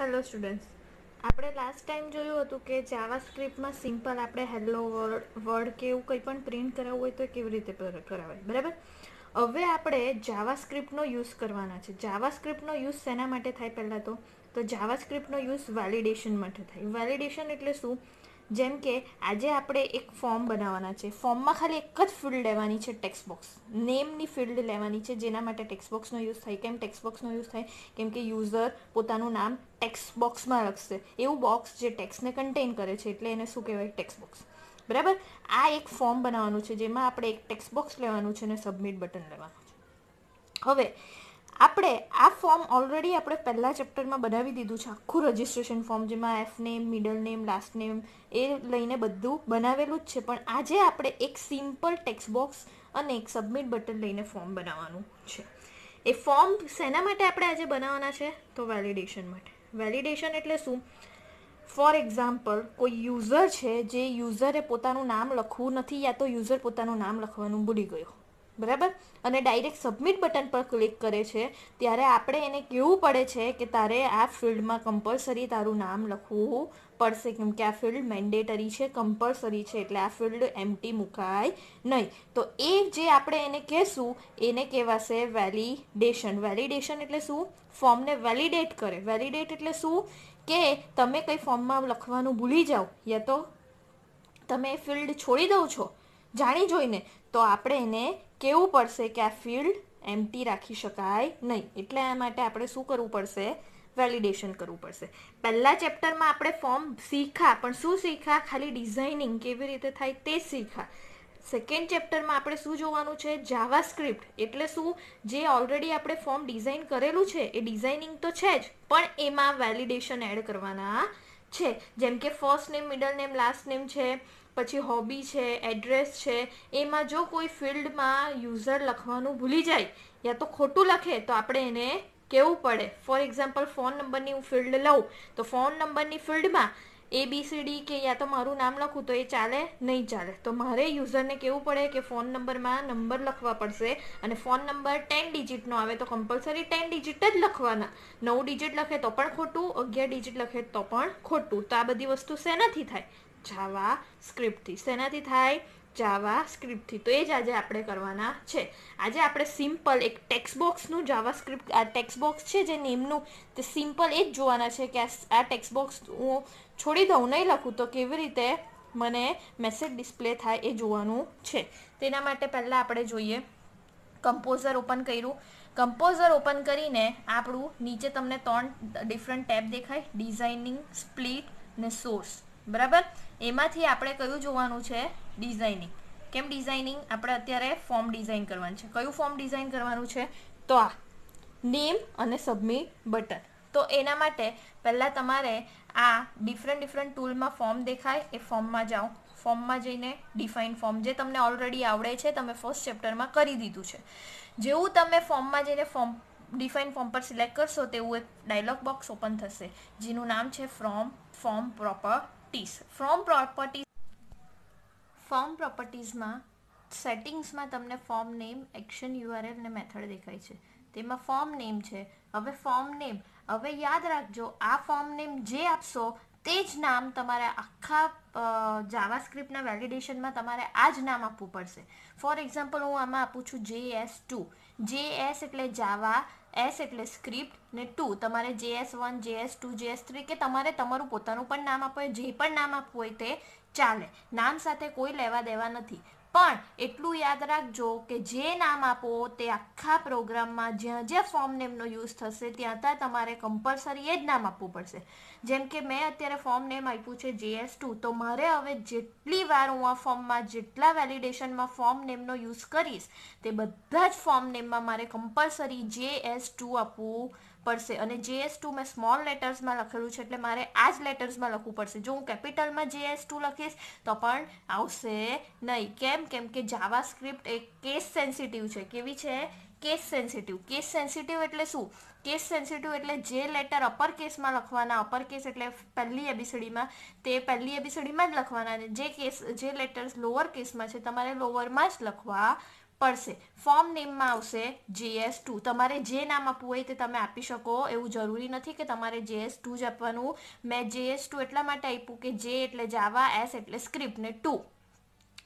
hello students આપણે last time જોયું હતું કે જાવા સ્ક્રિપ્ટમાં સિમ્પલ આપણે હેલો વર્ડ વર્ડ કે એવું કંઈ પણ પ્રિન્ટ કરાવવું હોય તો કેવી રીતે કરાવાય બરાબર હવે આપણે જાવા સ્ક્રિપ્ટનો યુઝ કરવાના છે જાવા સ્ક્રિપ્ટનો યુઝ શેના માટે થાય પહેલાં તો તો જાવા સ્ક્રિપ્ટનો યુઝ વેલિડેશન માટે થાય વેલિડેશન એટલે શું જેમ કે આજે આપણે એક ફોર્મ બનાવવાના છે ફોર્મમાં ખાલી એક જ ફિલ્ડ લેવાની છે ટેક્સ્ટ બોક્સ નેમની ફિલ્ડ લેવાની છે જેના માટે ટેક્સ્ટ બોક્સનો યુઝ થાય કેમ ટેક્સ્ટ બોક્સનો યુઝ થાય કેમ કે યુઝર પોતાનું નામ ટેક્સ્ટ બોક્સમાં લખશે એવું બોક્સ જે ટેક્સને કન્ટેન કરે છે એટલે એને શું કહેવાય ટેક્સ્ટ બોક્સ બરાબર આ એક ફોર્મ બનાવવાનું છે જેમાં આપણે એક ટેક્સ્ટ બોક્સ લેવાનું છે અને સબમિટ બટન લેવાનું છે હવે આપણે આ ફોર્મ ઓલરેડી આપણે પહેલાં ચેપ્ટરમાં બનાવી દીધું છે આખું રજિસ્ટ્રેશન ફોર્મ જેમાં F name middle name last name એ લઈને બધું બનાવેલું જ છે પણ આજે આપણે એક સિમ્પલ ટેક્સ બોક્સ અને એક સબમિટ બટન લઈને ફોર્મ બનાવવાનું છે એ ફોર્મ શેના માટે આપણે આજે બનાવવાના છે તો વેલિડેશન માટે વેલિડેશન એટલે શું ફોર એક્ઝામ્પલ કોઈ યુઝર છે જે યુઝરે પોતાનું નામ લખવું નથી યા તો યુઝર પોતાનું નામ લખવાનું ભૂલી ગયો બરાબર અને ડાયરેક્ટ સબમિટ બટન પર ક્લિક કરે છે ત્યારે આપણે એને કહેવું પડે છે કે તારે આ ફિલ્ડમાં કમ્પલસરી તારું નામ લખવું પડશે કેમ કે આ ફિલ્ડ મેન્ડેટરી છે કમ્પલસરી છે એટલે આ ફિલ્ડ એમટી મુકાય નહીં તો એ જે આપણે એને કહેશું એને કહેવાશે વેલિડેશન વેલિડેશન એટલે શું ફોર્મને વેલિડેટ કરે વેલિડેટ એટલે શું કે તમે કંઈ ફોર્મમાં લખવાનું ભૂલી જાઓ યા તો તમે ફિલ્ડ છોડી દો છો જાણી જોઈને તો આપણે એને કેવું પડશે કે આ ફિલ્ડ એમટી રાખી શકાય નહીં એટલે આ માટે આપણે શું કરવું પડશે વેલિડેશન કરવું પડશે પહેલાં ચેપ્ટરમાં આપણે ફોર્મ શીખા પણ શું શીખા ખાલી ડિઝાઇનિંગ કેવી રીતે થાય તે શીખા સેકન્ડ ચેપ્ટરમાં આપણે શું જોવાનું છે જાવા સ્ક્રિપ્ટ એટલે શું જે ઓલરેડી આપણે ફોર્મ ડિઝાઇન કરેલું છે એ ડિઝાઇનિંગ તો છે જ પણ એમાં વેલિડેશન એડ કરવાના છે જેમ કે first name middle name last name છે પછી હોબી છે એડ્રેસ છે એમાં જો કોઈ ફિલ્ડમાં યુઝર લખવાનું ભૂલી જાય યા તો ખોટું લખે તો આપણે એને કેવું પડે ફોર એક્ઝામ્પલ ફોન નંબરની હું ફિલ્ડ લઉં તો ફોન નંબરની ફિલ્ડમાં એબીસીડી કે યા તો મારું નામ લખું તો એ ચાલે નહીં ચાલે તો મારે યુઝરને કેવું પડે કે ફોન નંબરમાં નંબર લખવા પડશે અને ફોન નંબર ટેન ડિજિટનો આવે તો કમ્પલસરી ટેન ડિજિટ જ લખવાના નવ ડિજિટ લખે તો પણ ખોટું અગિયાર ડિજિટ લખે તો પણ ખોટું તો આ બધી વસ્તુ શેનાથી થાય જાવા સ્ક્રિપ્ટથી શેનાથી થાય જાવા સ્ક્રિપ્ટથી તો એ જ આજે આપણે કરવાના છે આજે આપણે સિમ્પલ એક ટેક્સ બોક્સનું જાવા સ્ક્રિપ્ટ આ ટેક્સ બોક્સ છે જે નેમનું તે સિમ્પલ એ જ જોવાના છે કે આ ટેક્સ બોક્સ હું છોડી દઉં નહીં લખું તો કેવી રીતે મને મેસેજ ડિસ્પ્લે થાય એ જોવાનું છે તેના માટે પહેલાં આપણે જોઈએ કમ્પોઝર ઓપન કર્યું કમ્પોઝર ઓપન કરીને આપણું નીચે તમને ત્રણ ડિફરન્ટ ટેબ દેખાય ડિઝાઇનિંગ સ્પ્લિટ ને સોર્સ બરાબર એમાંથી આપણે કયું જોવાનું છે ડિઝાઇનિંગ કેમ ડિઝાઇનિંગ આપણે અત્યારે ફોર્મ ડિઝાઇન કરવાનું છે કયું ફોર્મ ડિઝાઇન કરવાનું છે તો આ નેમ અને સબમિટ બટન તો એના માટે પહેલાં તમારે આ ડિફરન્ટ ડિફરન્ટ ટૂલમાં ફોર્મ દેખાય એ ફોર્મમાં જાઓ ફોર્મમાં જઈને ડિફાઇન ફોર્મ જે તમને ઓલરેડી આવડે છે તમે ફર્સ્ટ ચેપ્ટરમાં કરી દીધું છે જેવું તમે ફોર્મમાં જઈને ફોર્મ ડિફાઇન ફોર્મ પર સિલેક્ટ કરશો તેવું એક ડાયલોગ બોક્સ ઓપન થશે જેનું નામ છે from form proper properties from properties form પ્રોપર્ટીઝમાં સેટિંગ્સમાં તમને ફોર્મ નેમ એક્શન યુઆરએલ ને મેથડ દેખાય છે તેમાં ફોર્મ નેમ છે હવે ફોર્મ નેમ હવે યાદ રાખજો આ ફોર્મ નેમ જે આપશો તે જ નામ તમારે આખા જાવાસ્ક્રિપ્ટના વેલિડેશનમાં તમારે આ જ નામ આપવું પડશે ફોર એક્ઝામ્પલ હું આમાં આપું છું જે એસ ટુ જે એસ એટલે જાવા એસ એટલે સ્ક્રિપ્ટ ને ટુ તમારે J S one J S two J S three કે તમારે તમારું પોતાનું પણ નામ આપવું હોય જે પણ નામ આપવું હોય તે ચાલે નામ સાથે કોઈ લેવા દેવા નથી પણ એટલું યાદ રાખજો કે જે નામ આપો તે આખા પ્રોગ્રામમાં જ્યાં જ્યાં ફોર્મ નેમનો યુઝ થશે ત્યાં ત્યાં તમારે કમ્પલસરી એ જ નામ આપવું પડશે જેમ કે મેં અત્યારે ફોર્મ નેમ આપ્યું છે જીએસ ટુ તો મારે હવે જેટલી વાર હું આ ફોર્મમાં જેટલા વેલિડેશનમાં ફોર્મ નેમનો યુઝ કરીશ તે બધા જ ફોર્મ નેમમાં મારે કમ્પલસરી જે એસ ટુ આપવું પડશે અને જેએસ ટુ મેં સ્મોલ લેટર્સમાં લખેલું છે એટલે મારે આ જ લેટર્સમાં લખવું પડશે જો હું કેપિટલમાં જેએસ ટુ લખીશ તો પણ આવશે નહીં કેમ કેમ કે જાવા સ્ક્રિપ્ટ એ કેસ સેન્સિટિવ છે કેવી છે કેસ સેન્સિટિવ કેસ સેન્સિટિવ એટલે શું કેસ સેન્સિટિવ એટલે જે લેટર અપર કેસમાં લખવાના અપર કેસ એટલે પહેલી એબીસીડીમાં તે પહેલી એબીસીડીમાં જ લખવાના જે કેસ જે લેટર્સ લોઅર કેસમાં છે તમારે લોઅરમાં જ લખવા પડશે ફોર્મ નેમમાં આવશે જીએસ ટુ તમારે જે નામ આપવું હોય તે તમે આપી શકો એવું જરૂરી નથી કે તમારે જેએસ ટુ જ આપવાનું મેં જેએસ ટુ એટલા માટે આપ્યું કે જે એટલે જાવા એસ એટલે સ્ક્રિપ્ટ ને ટુ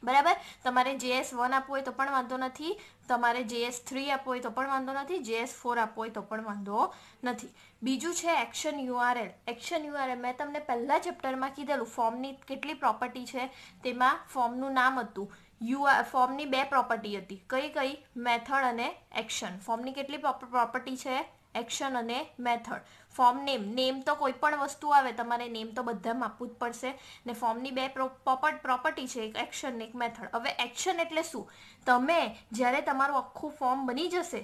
બરાબર તમારે જેએસ વન આપવું હોય તો પણ વાંધો નથી તમારે જેએસ થ્રી આપવું હોય તો પણ વાંધો નથી જેએસ ફોર આપવું હોય તો પણ વાંધો નથી બીજું છે એક્શન યુઆરએલ એક્શન યુઆરએલ મેં તમને પહેલાં ચેપ્ટરમાં કીધેલું ફોર્મની કેટલી પ્રોપર્ટી છે તેમાં ફોર્મનું નામ હતું યુઆ ફોર્મની બે પ્રોપર્ટી હતી કઈ કઈ મેથડ અને એક્શન ફોર્મની કેટલી પ્રોપર્ટી છે એક્શન અને મેથડ ફોર્મ નેમ નેમ તો કોઈ પણ વસ્તુ આવે તમારે નેમ તો બધામાં આપવું જ પડશે ને ફોર્મની બે પ્રોપર્ટ પ્રોપર્ટી છે એક એક્શન ને એક મેથડ હવે એક્શન એટલે શું તમે જ્યારે તમારું આખું ફોર્મ બની જશે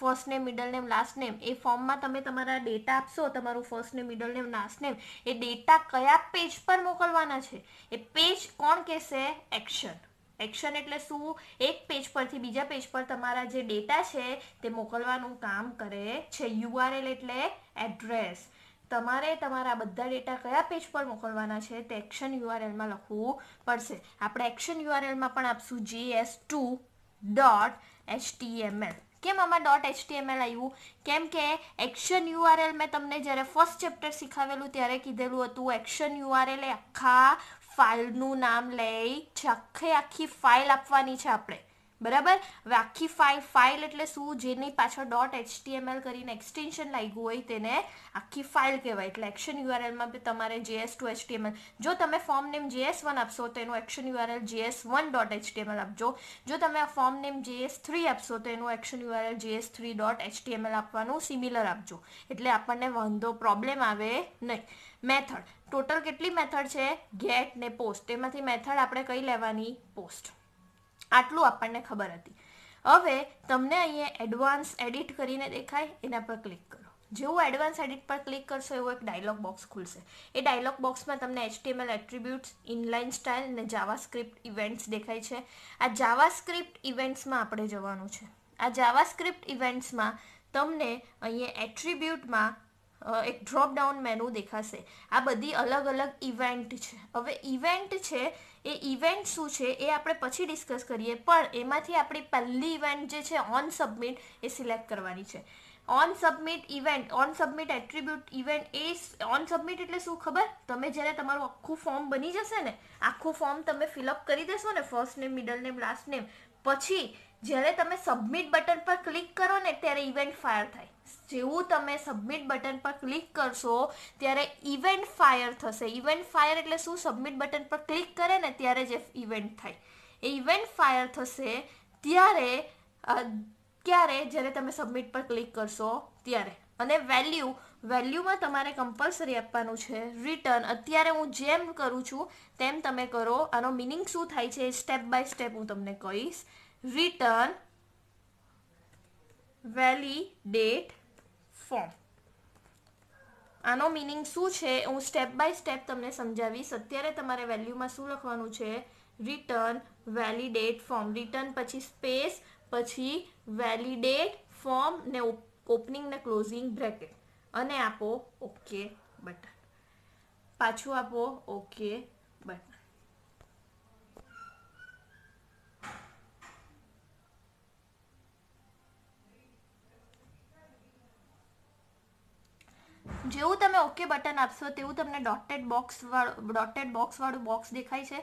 first name middle name last name એ ફોર્મમાં તમે તમારા ડેટા આપશો તમારું first name middle name last name એ ડેટા કયા પેજ પર મોકલવાના છે એ પેજ કોણ કહેશે એક્શન એક્શન એટલે શું એક પેજ પરથી બીજા પેજ પર તમારા જે ડેટા છે તે મોકલવાનું કામ કરે છે યુઆરએલ એટલે એડ્રેસ તમારે તમારા બધા ડેટા કયા પેજ પર મોકલવાના છે તે એક્શન યુઆરએલમાં લખવું પડશે આપણે એક્શન યુઆરએલમાં પણ આપશું એસ ટુ ડોટ એચટીએમએલ કેમ આમાં ડોટ એચટીએમએલ આવ્યું કેમ કે એક્શન યુઆરએલ મેં તમને જ્યારે ફર્સ્ટ ચેપ્ટર શીખવેલું ત્યારે કીધેલું હતું એક્શન યુઆરએલ એ આખા ફાઇલનું નામ લઈ આખે આખી ફાઇલ આપવાની છે આપણે બરાબર હવે આખી ફાઇલ ફાઇલ એટલે શું જેની પાછળ ડોટ એચટીએમએલ કરીને એક્સટેન્શન લાગ્યું હોય તેને આખી ફાઇલ કહેવાય એટલે એક્શન યુઆરએલમાં બી તમારે જેએસ ટુ એચટીએમએલ જો તમે ફોર્મ નેમ જેએસ વન આપશો તો એનું action URL JS one dot HTML આપજો જો તમે આ ફોર્મ નેમ જેએસ થ્રી આપશો તો એનું action URL JS three dot HTML આપવાનું સિમિલર આપજો એટલે આપણને વાંધો પ્રોબ્લેમ આવે નહીં મેથડ ટોટલ કેટલી મેથડ છે ગેટ ને પોસ્ટ એમાંથી મેથડ આપણે કઈ લેવાની પોસ્ટ આટલું આપણને ખબર હતી હવે તમને અહીંયા એડવાન્સ એડિટ કરીને દેખાય એના પર ક્લિક કરો જેવું એડવાન્સ એડિટ પર ક્લિક કરશો એવો એક ડાયલોગ બોક્સ ખુલશે એ ડાયલોગ બોક્સમાં તમને એચટીએમએલ એટ્રીબ્યુટ્સ ઇનલાઇન સ્ટાઇલ અને જાવાસ્ક્રિપ્ટ ઇવેન્ટ્સ દેખાય છે આ જાવાસ્ક્રિપ્ટ ઇવેન્ટ્સમાં આપણે જવાનું છે આ જાવાસ્ક્રિપ્ટ ઇવેન્ટ્સમાં તમને અહીંયા એટ્રીબ્યુટમાં એક ડ્રોપ ડાઉન મેનુ દેખાશે આ બધી અલગ અલગ ઇવેન્ટ છે હવે ઇવેન્ટ છે એ ઇવેન્ટ શું છે એ આપણે પછી ડિસ્કસ કરીએ પણ એમાંથી આપણી પહેલી ઇવેન્ટ જે છે ઓન સબમિટ એ સિલેક્ટ કરવાની છે on submit event on submit attribute event એ ઓન સબમિટ એટલે શું ખબર તમે જ્યારે તમારું આખું ફોર્મ બની જશે ને આખું ફોર્મ તમે ફિલઅપ કરી દેશો ને first name middle name last name પછી જ્યારે તમે સબમિટ બટન પર ક્લિક કરો ને ત્યારે ઇવેન્ટ ફાયર થાય જેવું તમે સબમિટ બટન પર ક્લિક કરશો ત્યારે ઇવેન્ટ ફાયર થશે ઇવેન્ટ ફાયર એટલે શું સબમિટ બટન પર ક્લિક કરે ને ત્યારે જે ઇવેન્ટ થાય એ ઇવેન્ટ ફાયર થશે ત્યારે ક્યારે જ્યારે તમે સબમિટ પર ક્લિક કરશો ત્યારે અને વેલ્યુ વેલ્યુમાં તમારે કમ્પલસરી આપવાનું છે રિટર્ન અત્યારે હું જેમ કરું છું તેમ તમે કરો આનો મિનિંગ શું થાય છે સ્ટેપ બાય સ્ટેપ હું તમને કહીશ રિટર્ન વેલી ડેટ ફોર્મ આનો મિનિંગ શું છે હું સ્ટેપ બાય સ્ટેપ તમને સમજાવીશ અત્યારે તમારે વેલ્યુમાં શું લખવાનું છે રિટર્ન વેલિડેટ ફોર્મ રિટર્ન પછી સ્પેસ પછી વેલિડેટ ફોર્મ ને ઓપનિંગ ને ક્લોઝિંગ બ્રેકેટ અને આપો ઓકે બટન પાછું આપો ઓકે જેવું તમે ઓકે બટન આપશો તેવું તમને ડોટેડ બોક્સ વાળું ડોટેડ બોક્સવાળું બોક્સ દેખાય છે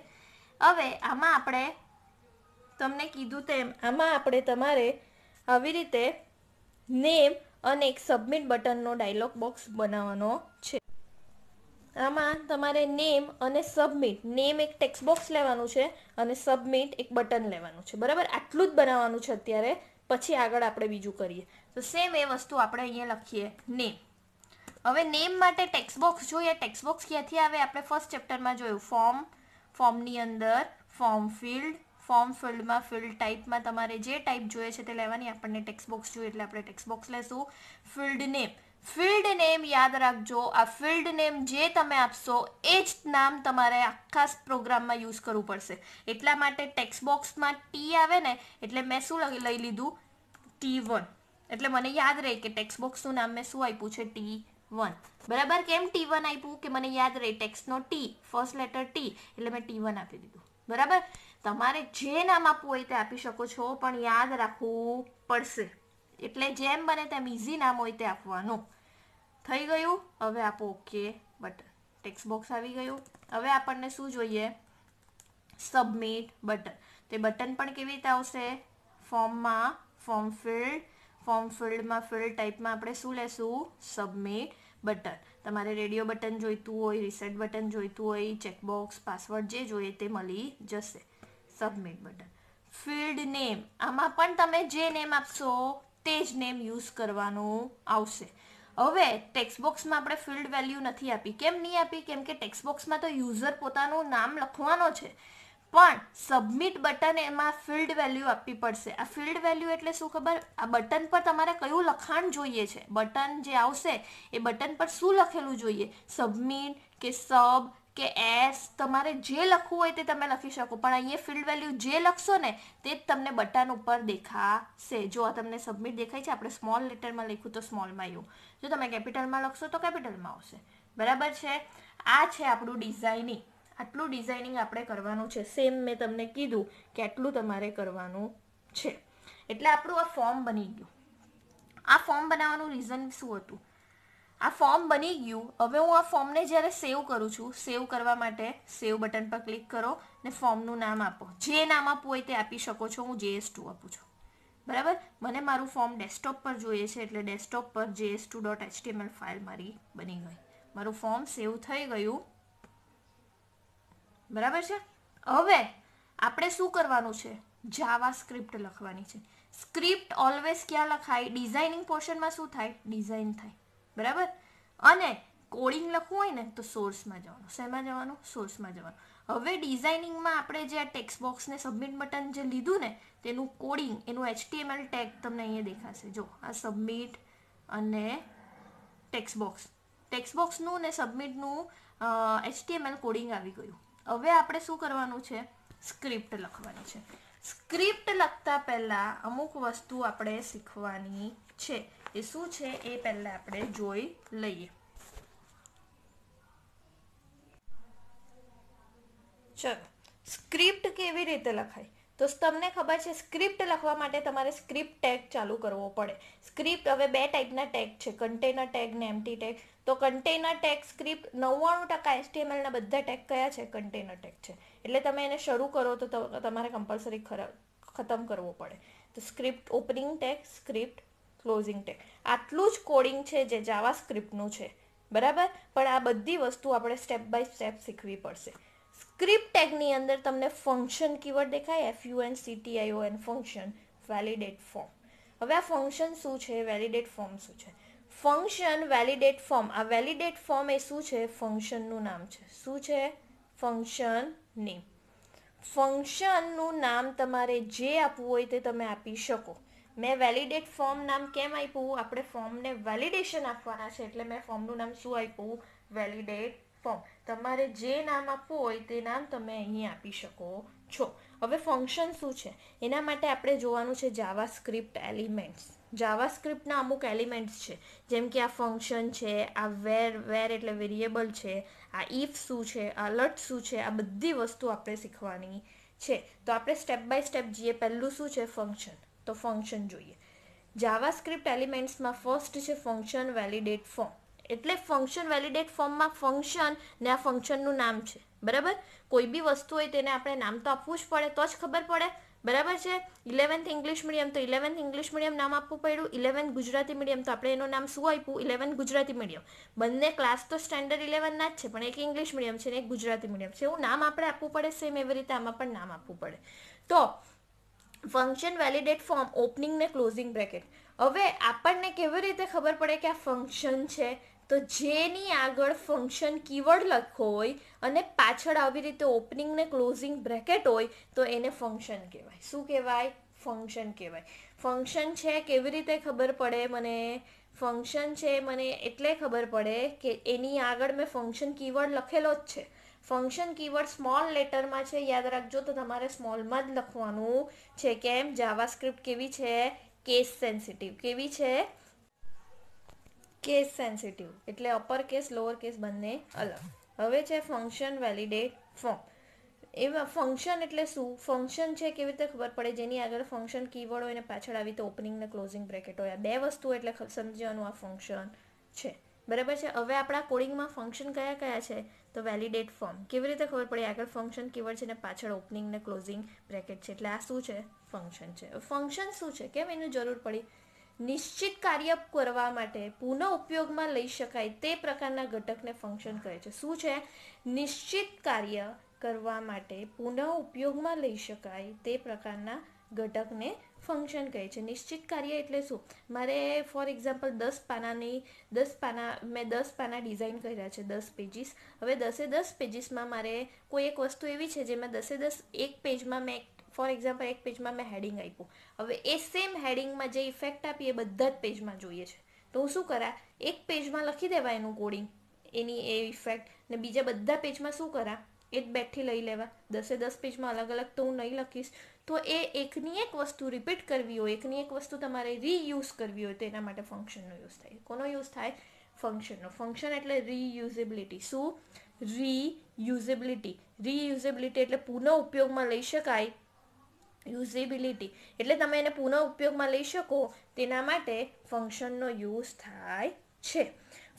હવે આમાં આપણે તમને કીધું તેમ આમાં આપણે તમારે આવી રીતે નેમ અને એક સબમિટ બટનનો ડાયલોગ બોક્સ બનાવવાનો છે આમાં તમારે નેમ અને સબમિટ નેમ એક ટેક્સ્ટ બોક્સ લેવાનું છે અને સબમિટ એક બટન લેવાનું છે બરાબર આટલું જ બનાવવાનું છે અત્યારે પછી આગળ આપણે બીજું કરીએ તો સેમ એ વસ્તુ આપણે અહીંયા લખીએ નેમ હવે નેમ માટે ટેક્સ્ટ બોક્સ જોઈએ ટેક્સ્ટ બોક્સ ક્યાંથી આવે આપણે ફર્સ્ટ ચેપ્ટરમાં જોયું ફોર્મ ફોર્મની અંદર ફોર્મ ફિલ્ડ ફોર્મ ફિલ્ડમાં ફિલ્ડ ટાઈપમાં તમારે જે ટાઈપ જોઈએ છે તે લેવાની આપણને ટેક્સ બોક્સ જોઈએ એટલે આપણે ટેક્સ બોક્સ લેશું ફિલ્ડ નેમ ફિલ્ડ નેમ યાદ રાખજો આ ફિલ્ડ નેમ જે તમે આપશો એ જ નામ તમારે આખા પ્રોગ્રામમાં યુઝ કરવું પડશે એટલા માટે ટેક્સ્ટ બોક્સમાં ટી આવે ને એટલે મેં શું લઈ લીધું ટી વન એટલે મને યાદ રહે કે ટેક્સ્ટ બોક્સનું નામ મેં શું આપ્યું છે ટી વન બરાબર કેમ ટી વન આપ્યું કે મને યાદ રહી ટેક્સનો ટી ફર્સ્ટ લેટર ટી એટલે મેં ટી વન આપી દીધું બરાબર તમારે જે નામ આપવું હોય તે આપી શકો છો પણ યાદ રાખવું પડશે એટલે જેમ બને તેમ ઇઝી નામ હોય તે આપવાનું થઈ ગયું હવે આપો ઓકે બટન ટેક્સ્ટ બોક્સ આવી ગયું હવે આપણને શું જોઈએ સબમિટ બટન તે બટન પણ કેવી રીતે આવશે ફોર્મમાં ફોર્મ ફિલ્ડ ફોર્મ ફિલ્ડમાં ફિલ્ડ ટાઈપમાં આપણે શું લેશું સબમિટ બટન તમારે રેડિયો બટન જોઈતું હોય રિસેટ બટન જોઈતું હોય ચેકબોક્સ પાસવર્ડ જે જોઈએ તે મળી જશે સબમિટ બટન ફિલ્ડ નેમ આમાં પણ તમે જે નેમ આપશો તે જ નેમ યુઝ કરવાનું આવશે હવે ટેક્સ્ટબોક્સમાં આપણે ફિલ્ડ વેલ્યુ નથી આપી કેમ નહીં આપી કેમ કે ટેક્સ્ટબોક્સમાં તો યુઝર પોતાનું નામ લખવાનો છે પણ સબમિટ બટન એમાં ફિલ્ડ વેલ્યુ આપવી પડશે આ ફિલ્ડ વેલ્યુ એટલે શું ખબર આ બટન પર તમારે કયું લખાણ જોઈએ છે બટન જે આવશે એ બટન પર શું લખેલું જોઈએ સબમિટ કે સબ કે એસ તમારે જે લખવું હોય તે તમે લખી શકો પણ અહીંયા ફિલ્ડ વેલ્યુ જે લખશો ને તે જ તમને બટન ઉપર દેખાશે જો આ તમને સબમિટ દેખાય છે આપણે સ્મોલ લેટરમાં લખ્યું તો સ્મોલમાં આવ્યું જો તમે કેપિટલમાં લખશો તો કેપિટલમાં આવશે બરાબર છે આ છે આપણું ડિઝાઇનિંગ આટલું ડિઝાઇનિંગ આપણે કરવાનું છે સેમ મેં તમને કીધું કે આટલું તમારે કરવાનું છે એટલે આપણું આ ફોર્મ બની ગયું આ ફોર્મ બનાવવાનું રીઝન શું હતું આ ફોર્મ બની ગયું હવે હું આ ફોર્મને જ્યારે સેવ કરું છું સેવ કરવા માટે સેવ બટન પર ક્લિક કરો ને ફોર્મનું નામ આપો જે નામ આપવું હોય તે આપી શકો છો હું જેએસ ટુ આપું છું બરાબર મને મારું ફોર્મ ડેસ્કટોપ પર જોઈએ છે એટલે ડેસ્કટોપ પર JS two dot HTML file મારી બની ગઈ મારું ફોર્મ સેવ થઈ ગયું બરાબર છે હવે આપણે શું કરવાનું છે જાવા સ્ક્રિપ્ટ લખવાની છે સ્ક્રિપ્ટ ઓલવેઝ ક્યાં લખાય ડિઝાઇનિંગ પોર્શનમાં શું થાય ડિઝાઇન થાય બરાબર અને કોડિંગ લખવું હોય ને તો સોર્સમાં જવાનું શેમાં જવાનું સોર્સમાં જવાનું હવે ડિઝાઇનિંગમાં આપણે જે આ ટેક્સ્ટ બોક્સને સબમિટ બટન જે લીધું ને તેનું કોડિંગ એનું એચટીએમએલ ટેગ તમને અહીંયા દેખાશે જો આ સબમિટ અને ટેક્સ્ટ બોક્સ ટેક્સ્ટ બોક્સનું ને સબમિટનું એચટીએમએલ કોડિંગ આવી ગયું હવે આપણે શું કરવાનું છે સ્ક્રિપ્ટ લખવાની છે સ્ક્રિપ્ટ લખતા પહેલાં અમુક વસ્તુ આપણે શીખવાની છે એ શું છે એ પહેલાં આપણે જોઈ લઈએ ચલો સ્ક્રિપ્ટ કેવી રીતે લખાય તો તમને ખબર છે સ્ક્રિપ્ટ લખવા માટે તમારે સ્ક્રિપ્ટ ટેગ ચાલુ કરવો પડે સ્ક્રિપ્ટ હવે બે ટાઈપના ટેગ છે કન્ટેનર ટેગ ને એમટી ટેગ તો કન્ટેનર ટેક સ્ક્રિપ્ટ નવ્વાણું ટકા એચટીએમએલના બધા ટેક કયા છે કન્ટેનર ટેક છે એટલે તમે એને શરૂ કરો તો તમારે કમ્પલસરી ખતમ કરવો પડે તો script opening tag script closing tag આટલું જ કોડિંગ છે જે જાવા સ્ક્રિપ્ટનું છે બરાબર પણ આ બધી વસ્તુ આપણે સ્ટેપ બાય સ્ટેપ શીખવી પડશે સ્ક્રિપ્ટ ટેગની અંદર તમને ફંક્શન કીવર્ડ દેખાય F U N C T I O N function validate form હવે આ ફંક્શન શું છે વેલિડેટ ફોર્મ શું છે ફંક્શન વેલિડેટ ફોર્મ આ વેલિડેટ ફોર્મ એ શું છે ફંક્શનનું નામ છે શું છે ફંક્શન નેમ ફંક્શનનું નામ તમારે જે આપવું હોય તે તમે આપી શકો મેં વેલિડેટ ફોર્મ નામ કેમ આપ્યું આપણે ફોર્મને વેલિડેશન આપવાના છે એટલે મેં ફોર્મનું નામ શું આપ્યું વેલિડેટ ફોર્મ તમારે જે નામ આપવું હોય તે નામ તમે અહીં આપી શકો છો હવે ફંક્શન શું છે એના માટે આપણે જોવાનું છે જાવા સ્ક્રિપ્ટ એલિમેન્ટ્સ જાવા સ્ક્રિપ્ટના અમુક એલિમેન્ટ્સ છે જેમ કે આ ફંક્શન છે આ વેર વેર એટલે વેરિયેબલ છે આ ઇફ શું છે આ અલર્ટ શું છે આ બધી વસ્તુ આપણે શીખવાની છે તો આપણે સ્ટેપ બાય સ્ટેપ જઈએ પહેલું શું છે ફંક્શન તો ફંક્શન જોઈએ જાવા સ્ક્રિપ્ટ એલિમેન્ટ્સમાં ફર્સ્ટ છે ફંક્શન વેલિડેટ ફોર્મ એટલે ફંક્શન વેલિડેટ ફોર્મમાં ફંક્શન ને આ ફંક્શનનું નામ છે બરાબર કોઈ બી વસ્તુ હોય તેને આપણે નામ તો આપવું જ પડે તો જ ખબર પડે બરાબર છે ઇલેવન્થ ઇંગ્લિશ મીડિયમ તો ઇલેવન્થ ઇંગ્લિશ મીડિયમ નામ આપવું પડ્યું ઇલેવન્થ ગુજરાતી મીડિયમ તો આપણે એનું નામ શું આપ્યું ઇલેવન્થ ગુજરાતી મીડિયમ બંને ક્લાસ તો સ્ટાન્ડર્ડ ઇલેવનના જ છે પણ એક ઇંગ્લિશ મીડિયમ છે ને એક ગુજરાતી મીડિયમ છે એવું નામ આપણે આપવું પડે સેમ એવી રીતે આમાં પણ નામ આપવું પડે તો ફંક્શન વેલિડેટ ફોર્મ ઓપનિંગ ને ક્લોઝિંગ બ્રેકેટ હવે આપણને કેવી રીતે ખબર પડે કે આ ફંક્શન છે તો જેની આગળ ફંક્શન કીવર્ડ લખો હોય અને પાછળ આવી રીતે ઓપનિંગ ને ક્લોઝિંગ બ્રેકેટ હોય તો એને ફંક્શન કહેવાય શું કહેવાય ફંક્શન કહેવાય ફંક્શન છે કેવી રીતે ખબર પડે મને ફંક્શન છે મને એટલે ખબર પડે કે એની આગળ મેં ફંક્શન કીવર્ડ લખેલો જ છે ફંક્શન કીવર્ડ સ્મોલ લેટરમાં છે યાદ રાખજો તો તમારે સ્મોલમાં જ લખવાનું છે કેમ સ્ક્રિપ્ટ કેવી છે કેસ સેન્સિટિવ કેવી છે કેસ સેન્સિટિવ એટલે અપર કેસ લોઅર કેસ બંને અલગ હવે છે ફંક્શન વેલિડેટ ફોર્મ એમાં ફંક્શન એટલે શું ફંક્શન છે કેવી રીતે ખબર પડે જેની આગળ ફંક્શન કીવર્ડ હોય ને પાછળ આવી તો ઓપનિંગ ને ક્લોઝિંગ બ્રેકેટ હોય બે વસ્તુ એટલે સમજવાનું આ ફંક્શન છે બરાબર છે હવે આપણા કોડિંગમાં ફંક્શન કયા કયા છે તો વેલિડેટ ફોર્મ કેવી રીતે ખબર પડે આગળ ફંક્શન કીવર્ડ છે ને પાછળ ઓપનિંગ ને ક્લોઝિંગ બ્રેકેટ છે એટલે આ શું છે ફંક્શન છે ફંક્શન શું છે કેમ એની જરૂર પડી નિશ્ચિત કાર્ય કરવા માટે પુનઃ ઉપયોગમાં લઈ શકાય તે પ્રકારના ઘટકને ફંક્શન કહે છે શું છે નિશ્ચિત કાર્ય કરવા માટે પુનઃ ઉપયોગમાં લઈ શકાય તે પ્રકારના ઘટકને ફંક્શન કહે છે નિશ્ચિત કાર્ય એટલે શું મારે ફોર એક્ઝામ્પલ દસ પાનાની દસ પાના મેં દસ પાના ડિઝાઇન કર્યા છે દસ પેજીસ હવે દસે દસ પેજીસમાં મારે કોઈ એક વસ્તુ એવી છે જેમાં દસે દસ એક પેજમાં મેં ફોર એક્ઝામ્પલ એક પેજમાં મેં હેડિંગ આપ્યું હવે એ સેમ હેડિંગમાં જે ઇફેક્ટ આપી એ બધા જ પેજમાં જોઈએ છે તો હું શું કરા એક પેજમાં લખી દેવા એનું કોડિંગ એની એ ઇફેક્ટ ને બીજા બધા પેજમાં શું કરા એ જ બેઠી લઈ લેવા દસે દસ પેજમાં અલગ અલગ તો હું નહીં લખીશ તો એ એકની એક વસ્તુ રિપીટ કરવી હોય એકની એક વસ્તુ તમારે રીયુઝ કરવી હોય તો એના માટે ફંક્શનનો યુઝ થાય કોનો યુઝ થાય ફંક્શનનો ફંક્શન એટલે રીયુઝેબિલિટી શું રીયુઝેબિલિટી રીયુઝેબિલિટી એટલે પુનઃ ઉપયોગમાં લઈ શકાય યુઝેબિલિટી એટલે તમે એને પુનઃ ઉપયોગમાં લઈ શકો તેના માટે ફંક્શનનો યુઝ થાય છે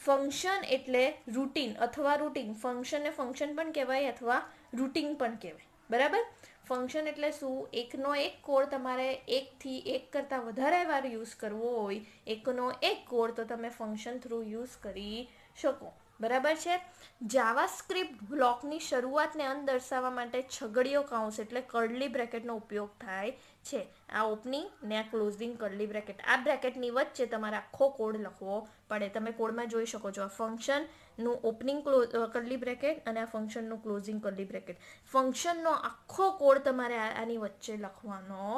ફંક્શન એટલે રૂટીન અથવા રૂટીન ફંક્શનને ફંક્શન પણ કહેવાય અથવા રૂટીન પણ કહેવાય બરાબર ફંક્શન એટલે શું એકનો એક કોડ તમારે એકથી એક કરતાં વધારે વાર યુઝ કરવો હોય એકનો એક કોડ તો તમે ફંક્શન થ્રુ યુઝ કરી શકો બરાબર છે જાવાસ્ક્રિપ્ટ બ્લોકની શરૂઆતને અંત દર્શાવવા માટે છગડીયો કાઉન્સ એટલે કર્લી બ્રેકેટનો ઉપયોગ થાય છે આ ઓપનિંગ ને આ ક્લોઝિંગ કર્લી બ્રેકેટ આ બ્રેકેટની વચ્ચે તમારે આખો કોડ લખવો પડે તમે કોડમાં જોઈ શકો છો આ ફંક્શનનું ઓપનિંગ કર્લી બ્રેકેટ અને આ ફંક્શનનું ક્લોઝિંગ કર્લી બ્રેકેટ ફંક્શનનો આખો કોડ તમારે આની વચ્ચે લખવાનો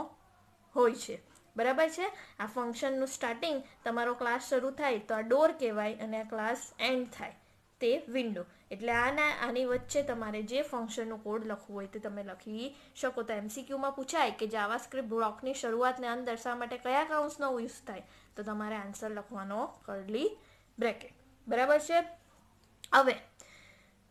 હોય છે બરાબર છે આ ફંક્શનનું સ્ટાર્ટિંગ તમારો ક્લાસ શરૂ થાય તો આ ડોર કહેવાય અને આ ક્લાસ એન્ડ થાય તે વિન્ડો એટલે આના આની વચ્ચે તમારે જે ફંક્શનનો કોડ લખવો હોય તે તમે લખી શકો તો એમસીક્યુમાં પૂછાય કે જાવાસ્ક્રિપ્ટ બ્લોકની શરૂઆતને અંદર શા માટે કયા કાઉન્સનો યુઝ થાય તો તમારે આન્સર લખવાનો કરલી બ્રેકેટ બરાબર છે હવે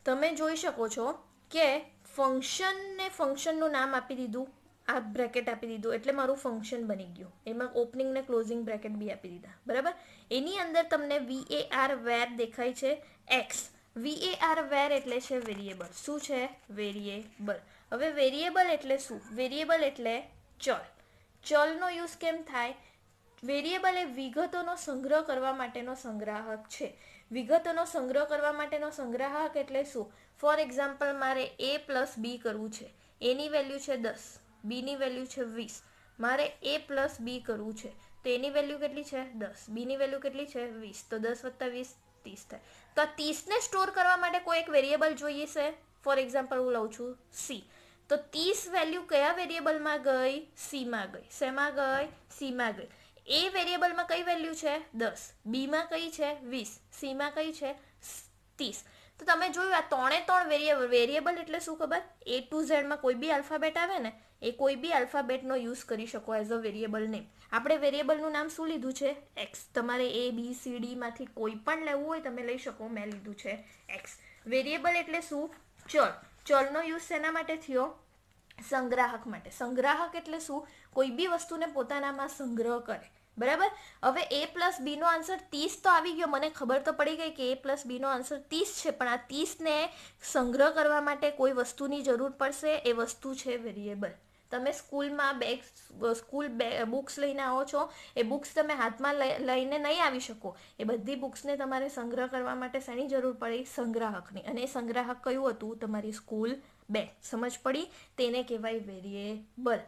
તમે જોઈ શકો છો કે ફંક્શનને ફંક્શનનું નામ આપી દીધું આ બ્રેકેટ આપી દીધું એટલે મારું ફંક્શન બની ગયું એમાં ઓપનિંગ ને ક્લોઝિંગ બ્રેકેટ બી આપી દીધા બરાબર એની અંદર તમને વીએઆર વેર દેખાય છે એક્સ વીએઆર વેર એટલે છે વેરિયેબલ શું છે વેરિયેબલ હવે વેરિયેબલ એટલે શું વેરિયેબલ એટલે ચલ ચલનો યુઝ કેમ થાય વેરિયેબલ એ વિગતોનો સંગ્રહ કરવા માટેનો સંગ્રાહક છે વિગતોનો સંગ્રહ કરવા માટેનો સંગ્રાહક એટલે શું ફોર એક્ઝામ્પલ મારે એ પ્લસ બી કરવું છે એની વેલ્યુ છે દસ બીની વેલ્યુ છે વીસ મારે એ પ્લસ બી કરવું છે તો એની વેલ્યુ કેટલી છે દસ બીની વેલ્યુ કેટલી છે વીસ તો દસ વત્તા વીસ ત્રીસ થાય તો આ ત્રીસને સ્ટોર કરવા માટે કોઈ એક વેરિયેબલ જોઈએ છે ફોર એક્ઝામ્પલ હું લઉં છું સી તો ત્રીસ વેલ્યુ કયા વેરિયેબલમાં ગઈ સીમાં ગઈ શેમાં ગઈ સીમાં ગઈ એ વેરિયેબલમાં કઈ વેલ્યુ છે દસ બીમાં કઈ છે વીસ સીમાં કઈ છે ત્રીસ તો તમે જોયું આ ત્રણે ત્રણ વેરિયેબલ વેરિયેબલ એટલે શું ખબર એ ટુ ઝેડમાં કોઈ બી આલ્ફાબેટ આવે ને એ કોઈ બી આલ્ફાબેટનો યુઝ કરી શકો એઝ અ વેરિયેબલ નેમ આપણે વેરિયેબલનું નામ શું લીધું છે એક્સ તમારે એ બી સી ડીમાંથી કોઈ પણ લેવું હોય તમે લઈ શકો મેં લીધું છે એક્સ વેરિયેબલ એટલે શું ચલ ચલનો યુઝ શેના માટે થયો સંગ્રાહક માટે સંગ્રાહક એટલે શું કોઈ બી વસ્તુને પોતાનામાં સંગ્રહ કરે બરાબર હવે એ પ્લસ બીનો આન્સર ત્રીસ તો આવી ગયો મને ખબર તો પડી ગઈ કે એ પ્લસ બીનો આન્સર ત્રીસ છે પણ આ ત્રીસને સંગ્રહ કરવા માટે કોઈ વસ્તુની જરૂર પડશે એ વસ્તુ છે વેરિયેબલ તમે સ્કૂલમાં બેગ સ્કૂલ બુક્સ લઈને આવો છો એ બુક્સ તમે હાથમાં લઈને નહીં આવી શકો એ બધી બુક્સને તમારે સંગ્રહ કરવા માટે શેની જરૂર પડી સંગ્રાહકની અને એ સંગ્રાહક કયું હતું તમારી સ્કૂલ બે સમજ પડી તેને કહેવાય વેરિયેબલ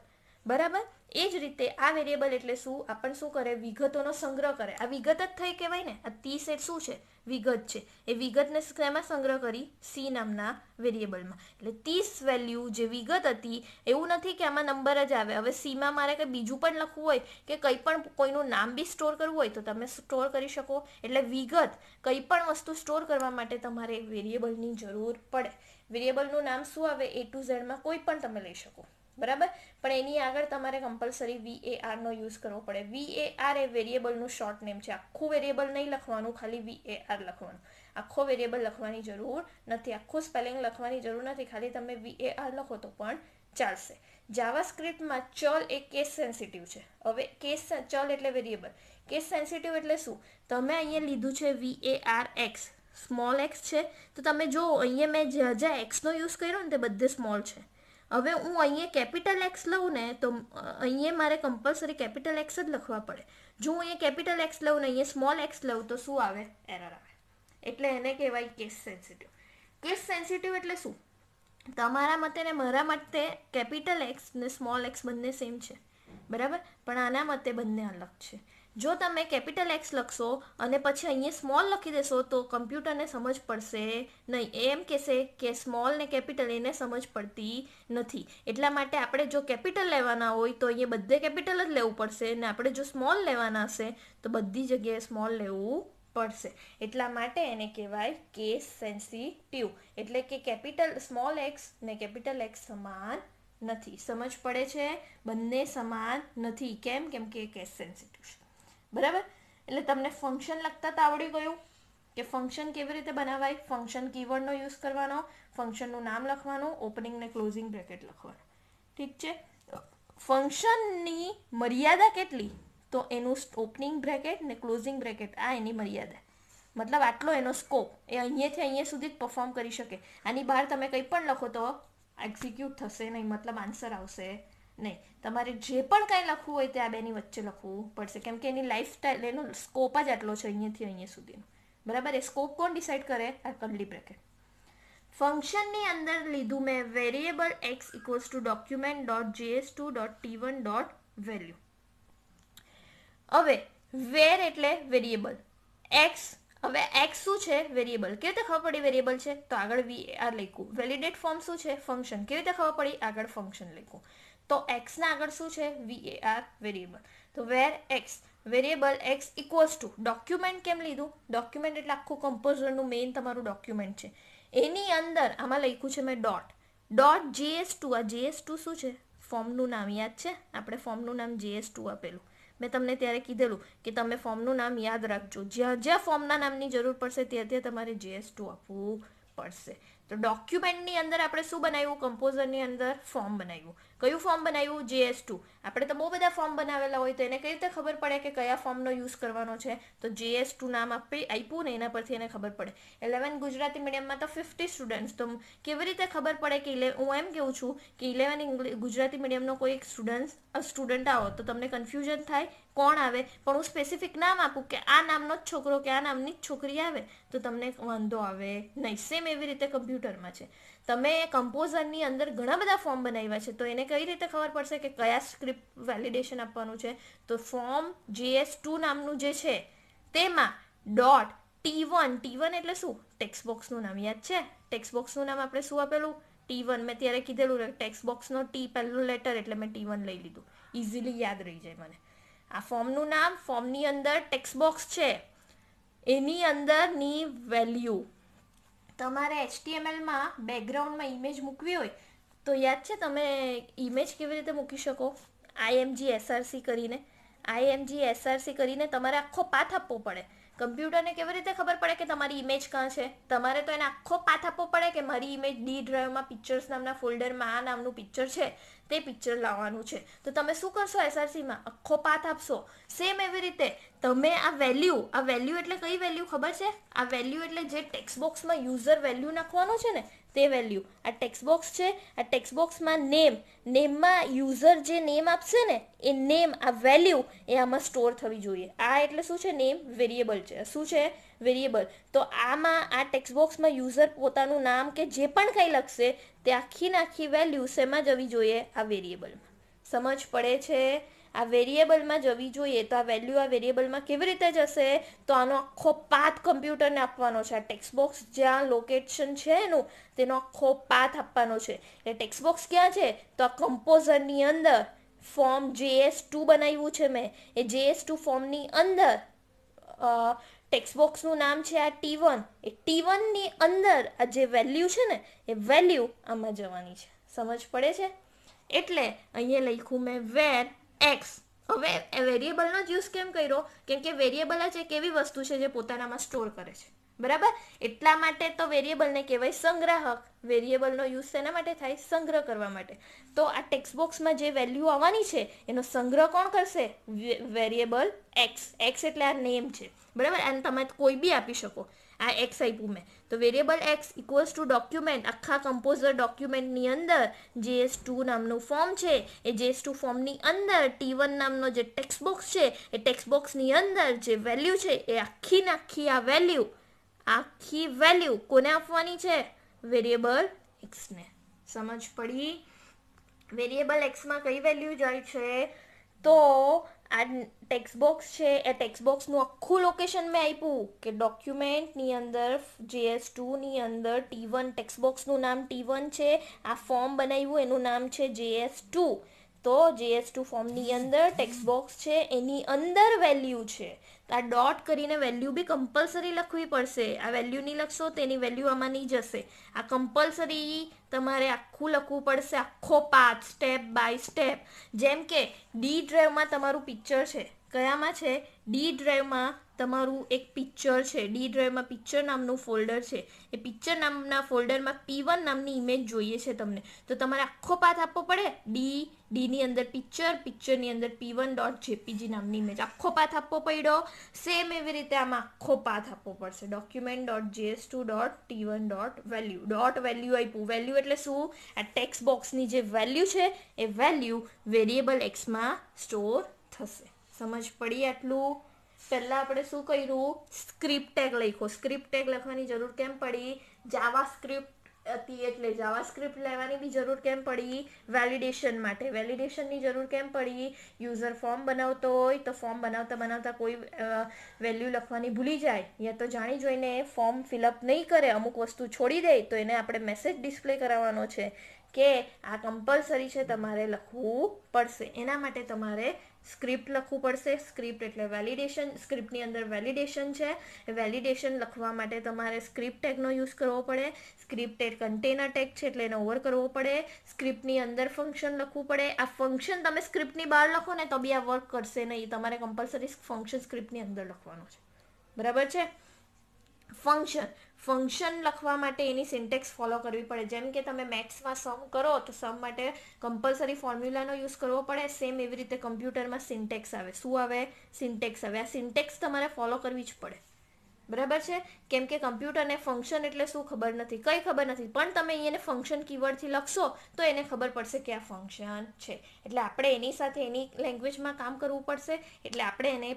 બરાબર એ જ રીતે આ વેરિયેબલ એટલે શું આપણ શું કરે વિગતોનો સંગ્રહ કરે આ વિગત જ થઈ કહેવાય ને આ તીસ એ શું છે વિગત છે એ વિગતને શેમાં સંગ્રહ કરી સી નામના વેરિયેબલમાં એટલે તીસ વેલ્યુ જે વિગત હતી એવું નથી કે આમાં નંબર જ આવે હવે સીમાં મારે કંઈ બીજું પણ લખવું હોય કે કંઈ પણ કોઈનું નામ બી સ્ટોર કરવું હોય તો તમે સ્ટોર કરી શકો એટલે વિગત કંઈ પણ વસ્તુ સ્ટોર કરવા માટે તમારે વેરિયેબલની જરૂર પડે વેરિયેબલનું નામ શું આવે એ ટુ ઝેડમાં કોઈ પણ તમે લઈ શકો બરાબર પણ એની આગળ તમારે કમ્પલસરી વી વીએઆરનો યુઝ કરવો પડે વીએઆર એ વેરિયેબલનું શોર્ટ નેમ છે આખું વેરિયેબલ નહીં લખવાનું ખાલી વી વીએઆર લખવાનું આખો વેરિયેબલ લખવાની જરૂર નથી આખું સ્પેલિંગ લખવાની જરૂર નથી ખાલી તમે વીએઆર લખો તો પણ ચાલશે જાવાસ્ક્રિપ્ટમાં ચલ એ કેસ સેન્સિટિવ છે હવે કેસ ચલ એટલે વેરિયેબલ કેસ સેન્સિટિવ એટલે શું તમે અહીંયા લીધું છે V VAR X small X છે તો તમે જો અહીંયા મેં જ્યાં જ્યાં એક્સનો યુઝ કર્યો ને તે બધે સ્મોલ છે હવે હું અહીંયા કેપિટલ એક્સ લઉં ને તો અહીંયા મારે કમ્પલસરી કેપિટલ એક્સ જ લખવા પડે જો હું અહીંયા કેપિટલ એક્સ લઉં ને અહીંયા સ્મોલ એક્સ લઉં તો શું આવે એરર આવે એટલે એને કહેવાય કેસ સેન્સિટિવ કેસ સેન્સિટિવ એટલે શું તમારા મતે ને મારા મતે કેપિટલ એક્સ ને સ્મોલ એક્સ બંને સેમ છે બરાબર પણ આના મતે બંને અલગ છે જો તમે કેપિટલ એક્સ લખશો અને પછી અહીંયા સ્મોલ લખી દેશો તો કમ્પ્યુટરને સમજ પડશે નહીં એમ કહેશે કે સ્મોલ ને કેપિટલ એને સમજ પડતી નથી એટલા માટે આપણે જો કેપિટલ લેવાના હોય તો અહીંયા બધે કેપિટલ જ લેવું પડશે ને આપણે જો સ્મોલ લેવાના હશે તો બધી જગ્યાએ સ્મોલ લેવું પડશે એટલા માટે એને કહેવાય કેસ સેન્સિટિવ એટલે કે કેપિટલ સ્મોલ એક્સ ને કેપિટલ એક્સ સમાન નથી સમજ પડે છે બંને સમાન નથી કેમ કેમ કે કેસ સેન્સિટિવ બરાબર એટલે તમને ફંક્શન લખતા તો આવડી ગયું કે ફંક્શન કેવી રીતે બનાવાય ફંક્શન કીવર્ડનો યુઝ કરવાનો ફંક્શનનું નામ લખવાનું ઓપનિંગ ને ક્લોઝિંગ બ્રેકેટ લખવાનું ઠીક છે ફંક્શનની મર્યાદા કેટલી તો એનું ઓપનિંગ બ્રેકેટ ને ક્લોઝિંગ બ્રેકેટ આ એની મર્યાદા મતલબ આટલો એનો સ્કોપ એ અહીંયાથી અહીંયા સુધી જ પરફોર્મ કરી શકે આની બહાર તમે કંઈ પણ લખો તો એક્ઝિક્યુટ થશે નહીં મતલબ આન્સર આવશે નહીં તમારે જે પણ કાંઈ લખવું હોય તે આ બેની વચ્ચે લખવું પડશે કેમ કે એની લાઈફસ્ટાઈલ એનો સ્કોપ જ આટલો છે અહીંયાથી અહીંયા સુધીનો બરાબર એ સ્કોપ કોણ ડિસાઇડ કરે આ કરલી બ્રેકેટ ફંક્શનની અંદર લીધું મેં variable X equals to document dot JS two dot T one dot value હવે વેર એટલે વેરિયેબલ એક્સ હવે એક્સ શું છે વેરિયેબલ કેવી રીતે ખબર પડી વેરિયેબલ છે તો આગળ વી આર લખ્યું વેલિડેટ ફોર્મ શું છે ફંક્શન કેવી રીતે ખબર પડી આગળ ફંક્શન લખું તો એક્સના આગળ શું છે વી એ આર તો var X variable X equals to document કેમ લીધું ડોક્યુમેન્ટ એટલે આખું કમ્પોઝરનું મેઇન તમારું ડોક્યુમેન્ટ છે એની અંદર આમાં લખ્યું છે મેં ડોટ ડોટ જીએસ ટુ આ જીએસ ટુ શું છે ફોર્મનું નામ યાદ છે આપણે ફોર્મનું નામ જીએસ ટુ આપેલું મેં તમને ત્યારે કીધેલું કે તમે ફોર્મનું નામ યાદ રાખજો જ્યાં જ્યાં ફોર્મના નામની જરૂર પડશે ત્યાં ત્યાં તમારે જીએસ ટુ આપવું પડશે તો ડોક્યુમેન્ટની અંદર આપણે શું બનાવ્યું કમ્પોઝરની અંદર ફોર્મ બનાવ્યું કયું ફોર્મ બનાવ્યું જીએસ ટુ આપણે તો બહુ બધા ફોર્મ બનાવેલા હોય તો એને કઈ રીતે ખબર પડે કે કયા ફોર્મનો યુઝ કરવાનો છે તો જીએસ ટુ નામ આપણે આપ્યું ને એના પરથી એને ખબર પડે ઇલેવન ગુજરાતી મીડિયમમાં તો ફિફ્ટી સ્ટુડન્ટ્સ તો કેવી રીતે ખબર પડે કે ઇલે હું એમ કહું છું કે ઇલેવન ગુજરાતી મીડિયમનો કોઈ એક સ્ટુડન્ટ સ્ટુડન્ટ આવો તો તમને કન્ફ્યુઝન થાય કોણ આવે પણ હું સ્પેસિફિક નામ આપું કે આ નામનો જ છોકરો કે આ નામની જ છોકરી આવે તો તમને વાંધો આવે નહીં સેમ એવી રીતે કમ્પ્યુટરમાં છે તમે કમ્પોઝરની અંદર ઘણા બધા ફોર્મ બનાવ્યા છે તો એને કઈ રીતે ખબર પડશે કે કયા સ્ક્રિપ્ટ વેલિડેશન આપવાનું છે તો ફોર્મ જીએસ ટુ નામનું જે છે તેમાં dot T one T one એટલે શું ટેક્સ બોક્સનું નામ યાદ છે ટેક્સ બોક્સનું નામ આપણે શું આપેલું ટી વન મેં ત્યારે કીધેલું ટેક્સ બોક્સનો ટી પહેલું લેટર એટલે મેં ટી વન લઈ લીધું ઇઝીલી યાદ રહી જાય મને આ ફોર્મનું નામ ફોર્મની અંદર ટેક્સ બોક્સ છે એની અંદરની વેલ્યુ તમારે એચટીએમએલમાં બેકગ્રાઉન્ડમાં ઇમેજ મૂકવી હોય તો યાદ છે તમે ઇમેજ કેવી રીતે મૂકી શકો આઈએમજી એસઆરસી કરીને આઈએમજી એસઆરસી કરીને તમારે આખો પાથ આપવો પડે કમ્પ્યુટરને કેવી રીતે ખબર પડે કે તમારી ઇમેજ ક્યાં છે તમારે તો એને આખો પાથ આપવો પડે કે મારી ઇમેજ ડી ડ્રાઈવમાં પિક્ચર્સ નામના ફોલ્ડરમાં આ નામનું પિક્ચર છે તે પિક્ચર લાવવાનું છે તો તમે શું કરશો એસઆરસીમાં આખો પાથ આપશો સેમ એવી રીતે તમે આ વેલ્યુ આ વેલ્યુ એટલે કઈ વેલ્યુ ખબર છે આ વેલ્યુ એટલે જે ટેક્સ્ટ બોક્સમાં યુઝર વેલ્યુ નાખવાનો છે ને તે વેલ્યુ આ ટેક્સ્ટ બોક્સ છે આ ટેક્સ્ટ બોક્સમાં નેમ નેમમાં યુઝર જે નેમ આપશે ને એ નેમ આ વેલ્યુ એ આમાં સ્ટોર થવી જોઈએ આ એટલે શું છે નેમ વેરિયેબલ છે શું છે વેરિયેબલ તો આમાં આ ટેક્સ્ટ બોક્સમાં યુઝર પોતાનું નામ કે જે પણ કંઈ લખશે તે આખી નાખી વેલ્યુ શેમાં જવી જોઈએ આ વેરિયેબલમાં સમજ પડે છે આ વેરિયેબલમાં જવી જોઈએ તો આ વેલ્યુ આ વેરિયેબલમાં કેવી રીતે જશે તો આનો આખો પાથ કમ્પ્યુટરને આપવાનો છે આ ટેક્સ્ટબોક્સ જ્યાં લોકેશન છે એનું તેનો આખો પાથ આપવાનો છે એટલે ટેક્સ્ટબોક્સ ક્યાં છે તો આ કમ્પોઝરની અંદર ફોર્મ જેએસ ટુ બનાવ્યું છે મેં એ જેએસ ટુ ફોર્મની અંદર ટેક્સ્ટબોક્સનું નામ છે આ ટી વન એ ટી વનની અંદર આ જે વેલ્યુ છે ને એ વેલ્યુ આમાં જવાની છે સમજ પડે છે એટલે અહીંયા લખ્યું મેં વેર એક્સ હવે વેરિયેબલનો જ યુઝ કેમ કર્યો કેમ કે વેરિયેબલ જ એક એવી વસ્તુ છે જે પોતાનામાં સ્ટોર કરે છે બરાબર એટલા માટે તો વેરિયેબલને કહેવાય સંગ્રાહક વેરિયેબલનો યુઝ શેના માટે થાય સંગ્રહ કરવા માટે તો આ ટેક્સ્ટ બોક્સમાં જે વેલ્યુ આવવાની છે એનો સંગ્રહ કોણ કરશે વેરિયેબલ એક્સ એક્સ એટલે આ નેમ છે બરાબર અને તમે કોઈ બી આપી શકો આ એક્સ આપ્યું મેં તો variable X equals to document આખા કમ્પોઝર ડોક્યુમેન્ટની અંદર જે એસ ટુ નામનું ફોર્મ છે એ જે એસ ટુ ફોર્મની અંદર ટી વન નામનો જે ટેક્સ્ટ બોક્સ છે એ ટેક્સ્ટ અંદર જે વેલ્યુ છે એ આખી નાખી આ વેલ્યુ આખી વેલ્યુ કોને આપવાની છે વેરિયેબલ એક્સને સમજ પડી વેરિયેબલ એક્સમાં કઈ વેલ્યુ જાય છે તો આ ટેક્સ બોક્સ છે એ ટેક્સ બોક્સનું આખું લોકેશન મેં આપ્યું કે ડોક્યુમેન્ટની અંદર જેએસ ટુની અંદર ટી વન ટેક્સ બોક્સનું નામ ટી વન છે આ ફોર્મ બનાવ્યું એનું નામ છે જેએસ ટુ તો જેએસ ટુ ફોર્મની અંદર ટેક્સ્ટ બોક્સ છે એની અંદર વેલ્યુ છે તો આ ડોટ કરીને વેલ્યુ બી કમ્પલસરી લખવી પડશે આ વેલ્યુ નહીં લખશો તેની વેલ્યુ આમાં નહીં જશે આ કમ્પલસરી તમારે આખું લખવું પડશે આખો પાથ સ્ટેપ બાય સ્ટેપ જેમ કે ડી ડ્રાઈવમાં તમારું પિક્ચર છે કયામાં છે ડી ડ્રાઈવમાં તમારું એક પિક્ચર છે ડી ડ્રાઈવમાં પિક્ચર નામનું ફોલ્ડર છે એ પિક્ચર નામના ફોલ્ડરમાં પી વન નામની ઇમેજ જોઈએ છે તમને તો તમારે આખો પાથ આપવો પડે ડી ડીની અંદર પિક્ચર પિક્ચરની અંદર પી વન ડોટ જેપીજી નામની ઇમેજ આખો પાથ આપવો પડ્યો સેમ એવી રીતે આમાં આખો પાથ આપવો પડશે document dot JS two dot T one dot value dot value આપ્યું વેલ્યુ એટલે શું આ ટેક્સ બોક્સની જે વેલ્યુ છે એ વેલ્યુ વેરિયેબલ એક્સમાં સ્ટોર થશે સમજ પડી એટલું પહેલાં આપણે શું કર્યું સ્ક્રિપ્ટ ટેગ લખ્યો સ્ક્રિપ્ટ ટેગ લખવાની જરૂર કેમ પડી જાવા સ્ક્રિપ્ટ હતી એટલે જાવા સ્ક્રિપ્ટ લેવાની બી જરૂર કેમ પડી વેલિડેશન માટે વેલિડેશનની જરૂર કેમ પડી યુઝર ફોર્મ બનાવતો હોય તો ફોર્મ બનાવતા બનાવતા કોઈ વેલ્યુ લખવાની ભૂલી જાય યા તો જાણી જોઈને ફોર્મ ફિલઅપ નહીં કરે અમુક વસ્તુ છોડી દે તો એને આપણે મેસેજ ડિસ્પ્લે કરાવવાનો છે કે આ કમ્પલસરી છે તમારે લખવું પડશે એના માટે તમારે સ્ક્રિપ્ટ લખવું પડશે સ્ક્રિપ્ટ એટલે વેલિડેશન સ્ક્રિપ્ટની અંદર વેલિડેશન છે વેલિડેશન લખવા માટે તમારે સ્ક્રિપ્ટ ટેગનો યુઝ કરવો પડે સ્ક્રિપ્ટ એ કન્ટેનર ટેગ છે એટલે એનો ઓવર કરવો પડે સ્ક્રિપ્ટની અંદર ફંક્શન લખવું પડે આ ફંક્શન તમે સ્ક્રિપ્ટની બહાર લખો ને તો બી આ વર્ક કરશે નહીં તમારે કમ્પલસરી ફંક્શન સ્ક્રિપ્ટની અંદર લખવાનું છે બરાબર છે ફંક્શન ફંક્શન લખવા માટે એની સિન્ટેક્સ ફોલો કરવી પડે જેમ કે તમે મેથ્સમાં સમ કરો તો સમ માટે કમ્પલસરી ફોર્મ્યુલાનો યુઝ કરવો પડે સેમ એવી રીતે કમ્પ્યુટરમાં સિન્ટેક્સ આવે શું આવે સિન્ટેક્સ આવે આ સિન્ટેક્સ તમારે ફોલો કરવી જ પડે બરાબર છે કેમ કે કમ્પ્યુટરને ફંક્શન એટલે શું ખબર નથી કંઈ ખબર નથી પણ તમે એને ફંક્શન કીવર્ડથી લખશો તો એને ખબર પડશે કે આ ફંક્શન છે એટલે આપણે એની સાથે એની લેંગ્વેજમાં કામ કરવું પડશે એટલે આપણે એને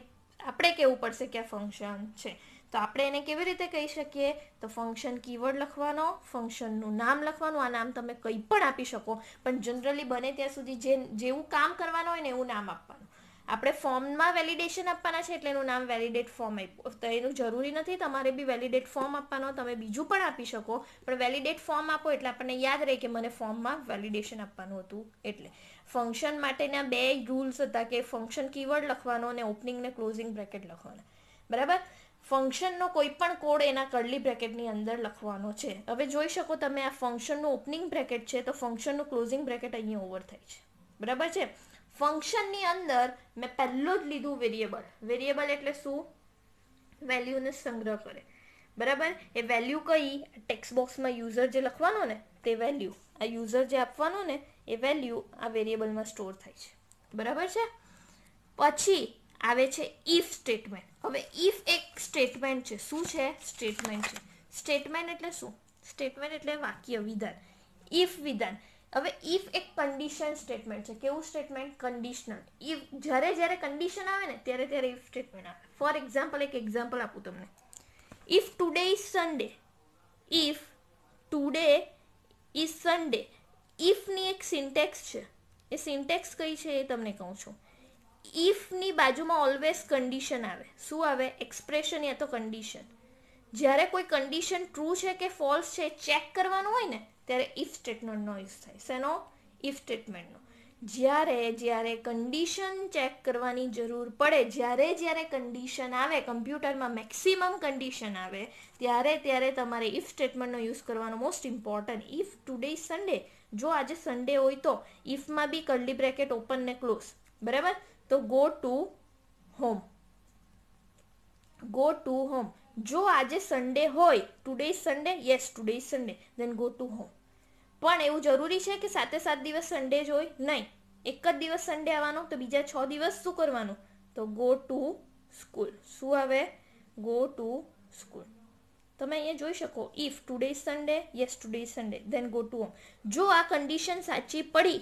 આપણે કહેવું પડશે કે આ ફંક્શન છે તો આપણે એને કેવી રીતે કહી શકીએ તો ફંક્શન કીવર્ડ લખવાનો ફંક્શનનું નામ લખવાનું આ નામ તમે કંઈ પણ આપી શકો પણ જનરલી બને ત્યાં સુધી જે જેવું કામ કરવાનું હોય ને એવું નામ આપવાનું આપણે ફોર્મમાં વેલિડેશન આપવાના છે એટલે એનું નામ વેલિડેટ ફોર્મ આપ્યું તો એનું જરૂરી નથી તમારે બી વેલિડેટ ફોર્મ આપવાનો તમે બીજું પણ આપી શકો પણ વેલિડેટ ફોર્મ આપો એટલે આપણને યાદ રહે કે મને ફોર્મમાં વેલિડેશન આપવાનું હતું એટલે ફંક્શન માટેના બે રૂલ્સ હતા કે ફંક્શન કીવર્ડ લખવાનો અને ઓપનિંગ ને ક્લોઝિંગ બ્રેકેટ લખવાના બરાબર ફંક્શનનો કોઈ પણ કોડ એના કરલી બ્રેકેટની અંદર લખવાનો છે હવે જોઈ શકો તમે આ ફંક્શનનું ઓપનિંગ બ્રેકેટ છે તો ફંક્શનનું ક્લોઝિંગ બ્રેકેટ અહીંયા ઓવર થાય છે બરાબર છે ફંક્શનની અંદર મેં પહેલું જ લીધું વેરિયેબલ વેરિયેબલ એટલે શું વેલ્યુને સંગ્રહ કરે બરાબર એ વેલ્યુ કઈ ટેક્સ્ટ બોક્સમાં યુઝર જે લખવાનો ને તે વેલ્યુ આ યુઝર જે આપવાનો ને એ વેલ્યુ આ વેરિયેબલમાં સ્ટોર થાય છે બરાબર છે પછી આવે છે ઇફ સ્ટેટમેન્ટ હવે ઇફ એક સ્ટેટમેન્ટ છે શું છે સ્ટેટમેન્ટ છે સ્ટેટમેન્ટ એટલે શું સ્ટેટમેન્ટ એટલે વાક્ય વિધાન ઇફ વિધાન હવે ઇફ એક કન્ડિશન સ્ટેટમેન્ટ છે કેવું સ્ટેટમેન્ટ કન્ડિશનલ ઇફ જ્યારે જ્યારે કન્ડિશન આવે ને ત્યારે ત્યારે ઇફ સ્ટેટમેન્ટ આવે ફોર એક્ઝામ્પલ એક એક્ઝામ્પલ આપું તમને if today is Sunday if today is Sunday ઇફની એક સિન્ટેક્સ છે એ સિન્ટેક્સ કઈ છે એ તમને કહું છું ઇફની બાજુમાં ઓલવેઝ કન્ડિશન આવે શું આવે એક્સપ્રેશન યા તો કન્ડિશન જ્યારે કોઈ કન્ડિશન ટ્રુ છે કે ફોલ્સ છે ચેક કરવાનું હોય ને ત્યારે ઇફ સ્ટેટમેન્ટનો યુઝ થાય શેનો ઇફ સ્ટેટમેન્ટનો જ્યારે જ્યારે કન્ડિશન ચેક કરવાની જરૂર પડે જ્યારે જ્યારે કન્ડિશન આવે કમ્પ્યુટરમાં મેક્સિમમ કન્ડિશન આવે ત્યારે ત્યારે તમારે ઇફ સ્ટેટમેન્ટનો યુઝ કરવાનો most important if today Sunday જો આજે સન્ડે હોય તો ઇફમાં બી કરલી બ્રેકેટ ઓપન ને ક્લોઝ બરાબર તો go to home go to home જો આજે સન્ડે હોય today is Sunday yes today is Sunday then go to home પણ એવું જરૂરી છે કે સાતે સાત દિવસ સન્ડે જ હોય નહીં એક જ દિવસ સન્ડે આવવાનો તો બીજા છ દિવસ શું કરવાનું તો ગો ટુ સ્કૂલ શું આવે ગો ટુ સ્કૂલ તમે અહીંયા જોઈ શકો if today Sunday yes today Sunday then go to home જો આ કન્ડિશન સાચી પડી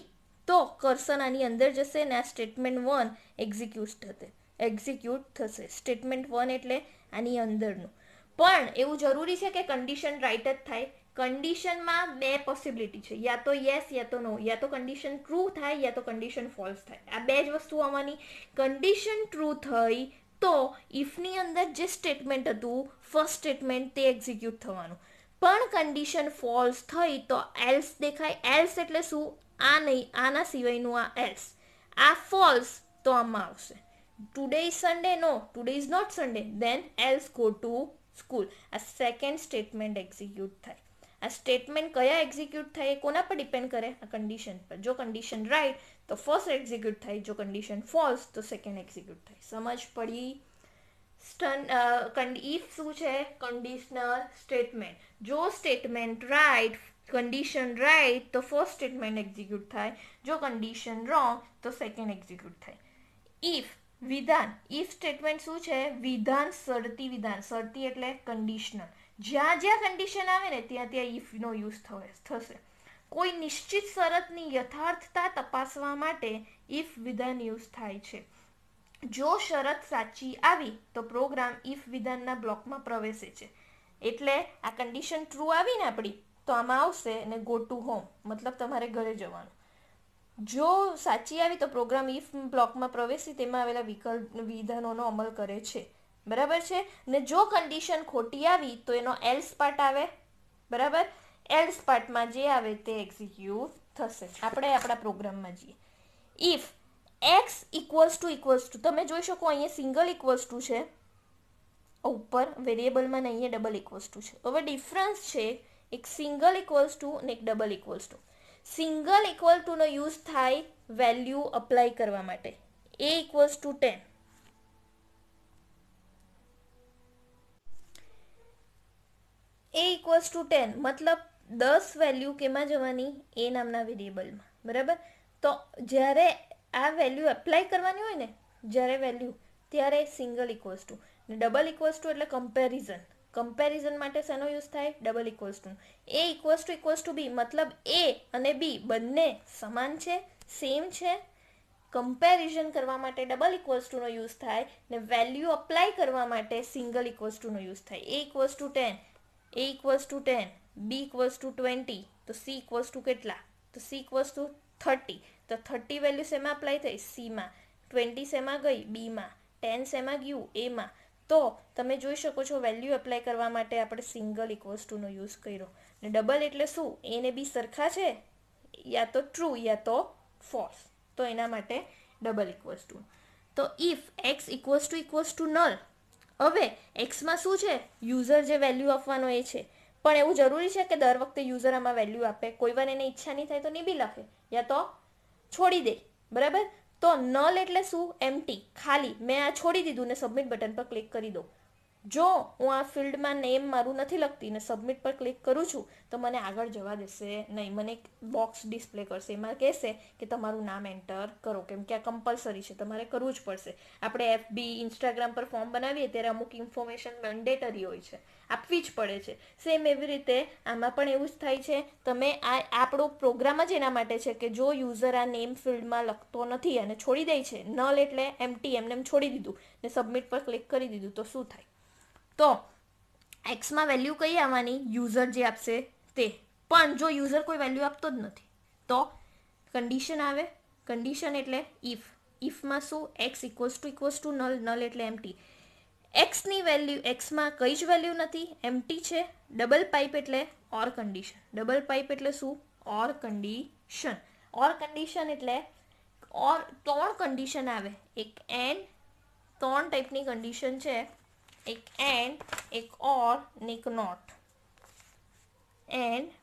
તો કર્સન આની અંદર જશે ને આ સ્ટેટમેન્ટ વન એક્ઝિક્યુટ થશે એક્ઝિક્યુટ થશે સ્ટેટમેન્ટ વન એટલે આની અંદરનું પણ એવું જરૂરી છે કે કન્ડિશન રાઇટ જ થાય કન્ડિશનમાં બે પોસિબિલિટી છે યા તો યસ યા તો નો યા તો કન્ડિશન ટ્રુ થાય યા તો કન્ડિશન ફોલ્સ થાય આ બે જ વસ્તુ આવવાની કન્ડિશન ટ્રુ થઈ તો ઇફની અંદર જે સ્ટેટમેન્ટ હતું ફર્સ્ટ સ્ટેટમેન્ટ તે એક્ઝિક્યુટ થવાનું પણ કન્ડિશન ફોલ્સ થઈ તો એલ્સ દેખાય એલ્સ એટલે શું આ નહીં આના સિવાયનું આ એલ્સ આ ફોલ્સ તો આમાં આવશે today is Sunday no today is not Sunday then else go to school આ સેકન્ડ સ્ટેટમેન્ટ એક્ઝિક્યુટ થાય આ સ્ટેટમેન્ટ કયા એક્ઝિક્યુટ થાય એ કોના પર ડિપેન્ડ કરે આ કન્ડિશન પર જો કન્ડિશન રાઇટ તો ફર્સ્ટ એક્ઝિક્યુટ થાય જો કન્ડિશન ફોલ્સ તો સેકન્ડ એક્ઝિક્યુટ થાય સમજ પડી સ્ટન ઇફ શું છે કન્ડિશનલ સ્ટેટમેન્ટ જો સ્ટેટમેન્ટ રાઈટ કન્ડિશન રાઈટ તો ફર્સ્ટ સ્ટેટમેન્ટ એક્ઝિક્યુટ થાય જો કન્ડિશન રોંગ તો સેકન્ડ એક્ઝિક્યુટ થાય ઇફ વિધાન ઇફ સ્ટેટમેન્ટ શું છે વિધાન શરતી વિધાન શરતી એટલે કન્ડિશનલ જ્યાં જ્યાં કન્ડિશન આવે ને ત્યાં ત્યાં ઇફનો યુઝ થવે થશે કોઈ નિશ્ચિત શરતની યથાર્થતા તપાસવા માટે ઇફ વિધાન યુઝ થાય છે જો શરત સાચી આવી તો પ્રોગ્રામ ઇફ વિધાનના બ્લોકમાં પ્રવેશે છે એટલે આ કન્ડિશન ટ્રુ આવી ને આપણી તો આમાં આવશે ને ગો ટુ હોમ મતલબ તમારે ઘરે જવાનું જો સાચી આવી તો પ્રોગ્રામ ઇફ બ્લોકમાં પ્રવેશી તેમાં આવેલા વિકલ્પ વિધાનોનો અમલ કરે છે બરાબર છે ને જો કન્ડિશન ખોટી આવી તો એનો એલ્સ પાર્ટ આવે બરાબર એલ્સ પાર્ટમાં જે આવે તે એક્ઝિક્યુટ થશે આપણે આપણા પ્રોગ્રામમાં જઈએ if X equals to equals to તમે જોઈ શકો અહીંયા સિંગલ ઇક્વલ્સ ટુ છે ઉપર વેરિયેબલમાં નહીં ડબલ ઇક્વલ્સ ટુ છે હવે ડિફરન્સ છે એક સિંગલ ઇક્વલ્સ ટુ અને એક double equals to single equal ટુનો યુઝ થાય વેલ્યુ અપ્લાય કરવા માટે A equals to ten A equals to ten મતલબ દસ વેલ્યુ કેમાં જવાની એ નામના વેરિયેબલમાં બરાબર તો જ્યારે આ વેલ્યુ એપ્લાય કરવાની હોય ને જ્યારે વેલ્યુ ત્યારે સિંગલ ઇક્વલ્સ ટુ ને ડબલ ઇક્વલ્સ ટુ એટલે કમ્પેરિઝન કમ્પેરિઝન માટે શેનો યુઝ થાય double equals to A equals to equals to B મતલબ એ અને બી બંને સમાન છે સેમ છે કમ્પેરિઝન કરવા માટે ડબલ ઇક્વલ્સ ટુનો યુઝ થાય ને વેલ્યુ અપ્લાય કરવા માટે સિંગલ ઇક્વલ્સ ટુનો યુઝ થાય A equals to ten A equals to ten B equals to twenty તો સી ઇક્વલ્સ ટુ કેટલા તો સી ઇક્વલ્સ ટુ થર્ટી તો થર્ટી વેલ્યુ સેમાં અપ્લાય થઈ સીમાં ટ્વેન્ટી સેમાં ગઈ બીમાં ટેન સેમાં ગયું એમાં તો તમે જોઈ શકો છો વેલ્યુ એપ્લાય કરવા માટે આપણે સિંગલ ઇક્વલ્સ ટુનો યુઝ કર્યો ને ડબલ એટલે શું એને બી સરખા છે યા તો ટ્રુ યા તો ફોલ્સ તો એના માટે ડબલ ઇક્વલ્સ ટુ તો if X equals to equals to null હવે એક્સમાં શું છે યુઝર જે વેલ્યુ આપવાનો એ છે પણ એવું જરૂરી છે કે દર વખતે યુઝર આમાં વેલ્યુ આપે કોઈ વાર એને ઈચ્છા નહીં થાય તો નહીં બી લખે યા તો છોડી દે બરાબર તો નલ એટલે શું એમટી ખાલી મેં આ છોડી દીધું ને સબમિટ બટન પર ક્લિક કરી દો જો હું આ ફિલ્ડમાં નેમ મારું નથી લખતી ને સબમિટ પર ક્લિક કરું છું તો મને આગળ જવા દેશે નહીં મને એક બોક્સ ડિસ્પ્લે કરશે એમાં કહેશે કે તમારું નામ એન્ટર કરો કેમ કે આ કમ્પલસરી છે તમારે કરવું જ પડશે આપણે એફબી ઇન્સ્ટાગ્રામ પર ફોર્મ બનાવીએ ત્યારે અમુક ઇન્ફોર્મેશન મેન્ડેટરી હોય છે આપવી જ પડે છે સેમ એવી રીતે આમાં પણ એવું જ થાય છે તમે આ આપણો પ્રોગ્રામ જ એના માટે છે કે જો યુઝર આ નેમ ફિલ્ડમાં લખતો નથી અને છોડી દે છે નલ એટલે એમટી એમને એમ છોડી દીધું ને સબમિટ પર ક્લિક કરી દીધું તો શું થાય તો એક્સમાં વેલ્યુ કઈ આવવાની યુઝર જે આપશે તે પણ જો યુઝર કોઈ વેલ્યુ આપતો જ નથી તો કન્ડિશન આવે કન્ડિશન એટલે ઇફ ઇફમાં શું X equals to equals to null null એટલે એમટી એક્સની વેલ્યુ એક્સમાં કઈ જ વેલ્યુ નથી એમટી છે ડબલ પાઇપ એટલે ઓર કન્ડિશન ડબલ પાઇપ એટલે શું ઓર કન્ડિશન ઓર કન્ડિશન એટલે ઓર ત્રણ કન્ડિશન આવે એક એન ત્રણ ટાઈપની કન્ડિશન છે એક એન્ડ એક ઓર ને એક નોટ એન્ડ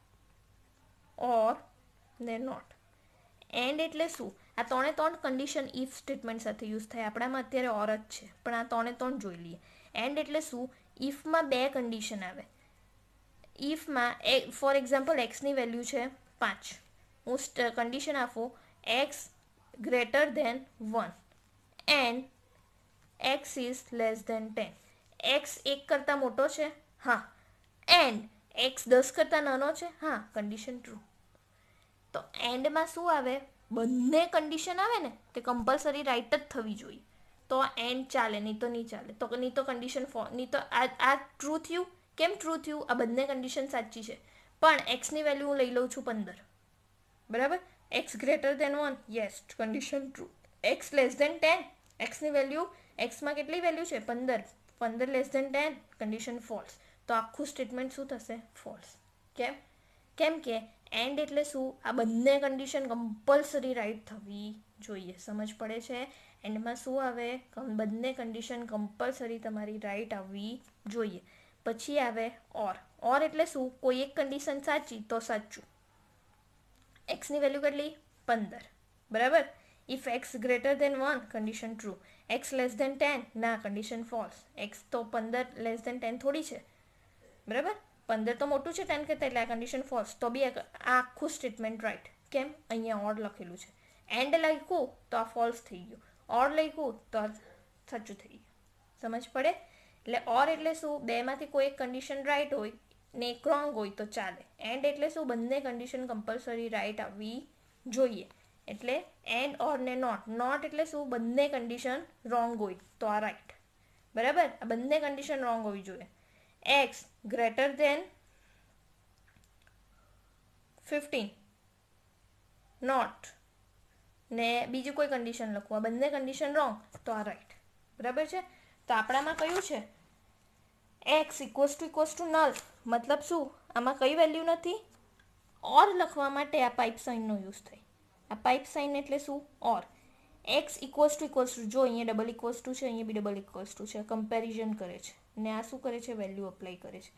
ઓર ને નોટ એન્ડ એટલે શું આ ત્રણે ત્રણ કન્ડિશન ઇફ સ્ટેટમેન્ટ સાથે યુઝ થાય આપણામાં અત્યારે ઓર જ છે પણ આ ત્રણે ત્રણ જોઈ લઈએ એન્ડ એટલે શું ઇફમાં બે કન્ડિશન આવે ઇફમાં એ ફોર એક્ઝામ્પલ એક્સની વેલ્યુ છે પાંચ હું કન્ડિશન આપું X greater than one and X is less than ten X એક કરતાં મોટો છે હા એન્ડ એક્સ દસ કરતાં નાનો છે હા કન્ડિશન ટ્રુ તો એન્ડમાં શું આવે બંને કન્ડિશન આવે ને તે કમ્પલસરી રાઇટ જ થવી જોઈએ તો એન્ડ ચાલે નહીં તો નહીં ચાલે તો નહીં તો કન્ડિશન ફો નહીં તો આ આ ટ્રુ થયું કેમ ટ્રુ થયું આ બંને કન્ડિશન સાચી છે પણ એક્સની વેલ્યુ હું લઈ લઉં છું પંદર બરાબર X greater than one yes condition true X less than ten એક્સની વેલ્યુ એક્સમાં કેટલી વેલ્યુ છે પંદર પંદર less than ten condition false તો આખું સ્ટેટમેન્ટ શું થશે ફોલ્સ કેમ કેમ કે એન્ડ એટલે શું આ બંને કન્ડિશન કમ્પલસરી રાઈટ થવી જોઈએ સમજ પડે છે એન્ડમાં શું આવે બંને કન્ડિશન કમ્પલસરી તમારી રાઈટ આવવી જોઈએ પછી આવે ઓર ઓર એટલે શું કોઈ એક કન્ડિશન સાચી તો સાચું એક્સની વેલ્યુ કેટલી પંદર બરાબર if X greater than one condition true X less than ten ના કન્ડિશન ફોલ્સ એક્સ તો પંદર લેસ ધેન ટેન થોડી છે બરાબર પંદર તો મોટું છે ટેન કરતાં એટલે આ કન્ડિશન ફોલ્સ તો બી આ આખું સ્ટેટમેન્ટ રાઈટ કેમ અહીંયા ઓડ લખેલું છે એન્ડ લખ્યું તો આ ફોલ્સ થઈ ગયું ઓડ લખ્યું તો આ સાચું થઈ ગયું સમજ પડે એટલે ઓર એટલે શું બેમાંથી કોઈ એક કન્ડિશન રાઈટ હોય ને એક રોંગ હોય તો ચાલે એન્ડ એટલે શું બંને કન્ડિશન કમ્પલસરી રાઈટ આવવી જોઈએ એટલે એન્ડ ઓર ને નોટ નોટ એટલે શું બંને કન્ડિશન રોંગ હોય તો આ રાઈટ બરાબર આ બંને કન્ડિશન રોંગ હોવી જોઈએ X greater than fifteen not ને બીજું કોઈ કન્ડિશન લખવું આ બંને કન્ડિશન રોંગ તો આ રાઈટ બરાબર છે તો આપણામાં કયું છે X equals to equals to null મતલબ શું આમાં કઈ વેલ્યુ નથી ઓર લખવા માટે આ પાઇપ સાઇનનો યુઝ થાય આ પાઇપ સાઇન એટલે શું or X equals to equals to જો અહીંયા ડબલ ઇક્વલ્સ ટુ છે અહીંયા બી ડબલ ઇક્વલ્સ ટુ છે કમ્પેરિઝન કરે છે ને આ શું કરે છે વેલ્યુ અપ્લાય કરે છે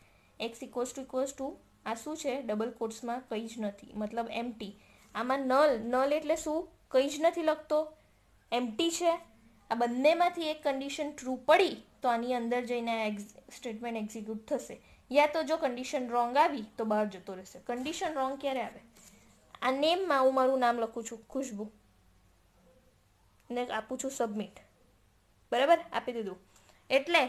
X equals to equals to આ શું છે ડબલ કોર્ટ્સમાં કંઈ જ નથી મતલબ એમટી આમાં નલ નલ એટલે શું કંઈ જ નથી લખતો એમટી છે આ બંનેમાંથી એક કન્ડિશન ટ્રુ પડી તો આની અંદર જઈને આ સ્ટેટમેન્ટ એક્ઝિક્યુટ થશે યા તો જો કન્ડિશન રોંગ આવી તો બહાર જતો રહેશે કન્ડિશન રોંગ ક્યારે આવે આ નેમમાં હું મારું નામ લખું છું ખુશ્બુ ને આપું છું સબમિટ બરાબર આપી દીધું એટલે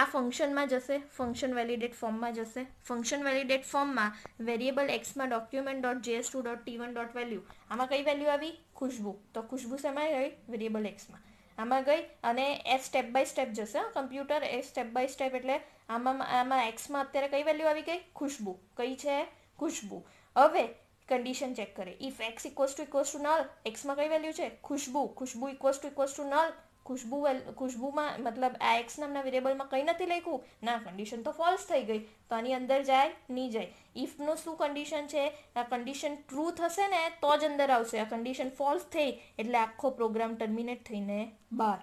આ ફંક્શનમાં જશે ફંક્શન વેલિડેટ ફોર્મમાં જશે ફંક્શન વેલિડેટ ફોર્મમાં વેરિયેબલ એક્સમાં document dot JS two dot T one dot value આમાં કઈ વેલ્યુ આવી ખુશ્બુ તો ખુશ્બુ શેમાં ગઈ વેરિયેબલ એક્સમાં આમાં ગઈ અને એ સ્ટેપ બાય સ્ટેપ જશે કમ્પ્યુટર એ સ્ટેપ બાય સ્ટેપ એટલે આમાં આમાં એક્સમાં અત્યારે કઈ વેલ્યુ આવી ગઈ ખુશ્બુ કઈ છે ખુશ્બુ હવે કન્ડિશન ચેક કરે if X equals to equals to null એક્સમાં કઈ વેલ્યુ છે Khushbu Khushbu equals to equals to null Khushbu ખુશ્બુમાં મતલબ આ એક્સ નામના વેરિયેબલમાં કંઈ નથી લખ્યું ના કન્ડિશન તો ફોલ્સ થઈ ગઈ તો આની અંદર જાય નહીં જાય ઇફનું શું કન્ડિશન છે આ કન્ડિશન ટ્રુ થશે ને તો જ અંદર આવશે આ કન્ડિશન ફોલ્સ થઈ એટલે આખો પ્રોગ્રામ ટર્મિનેટ થઈને બહાર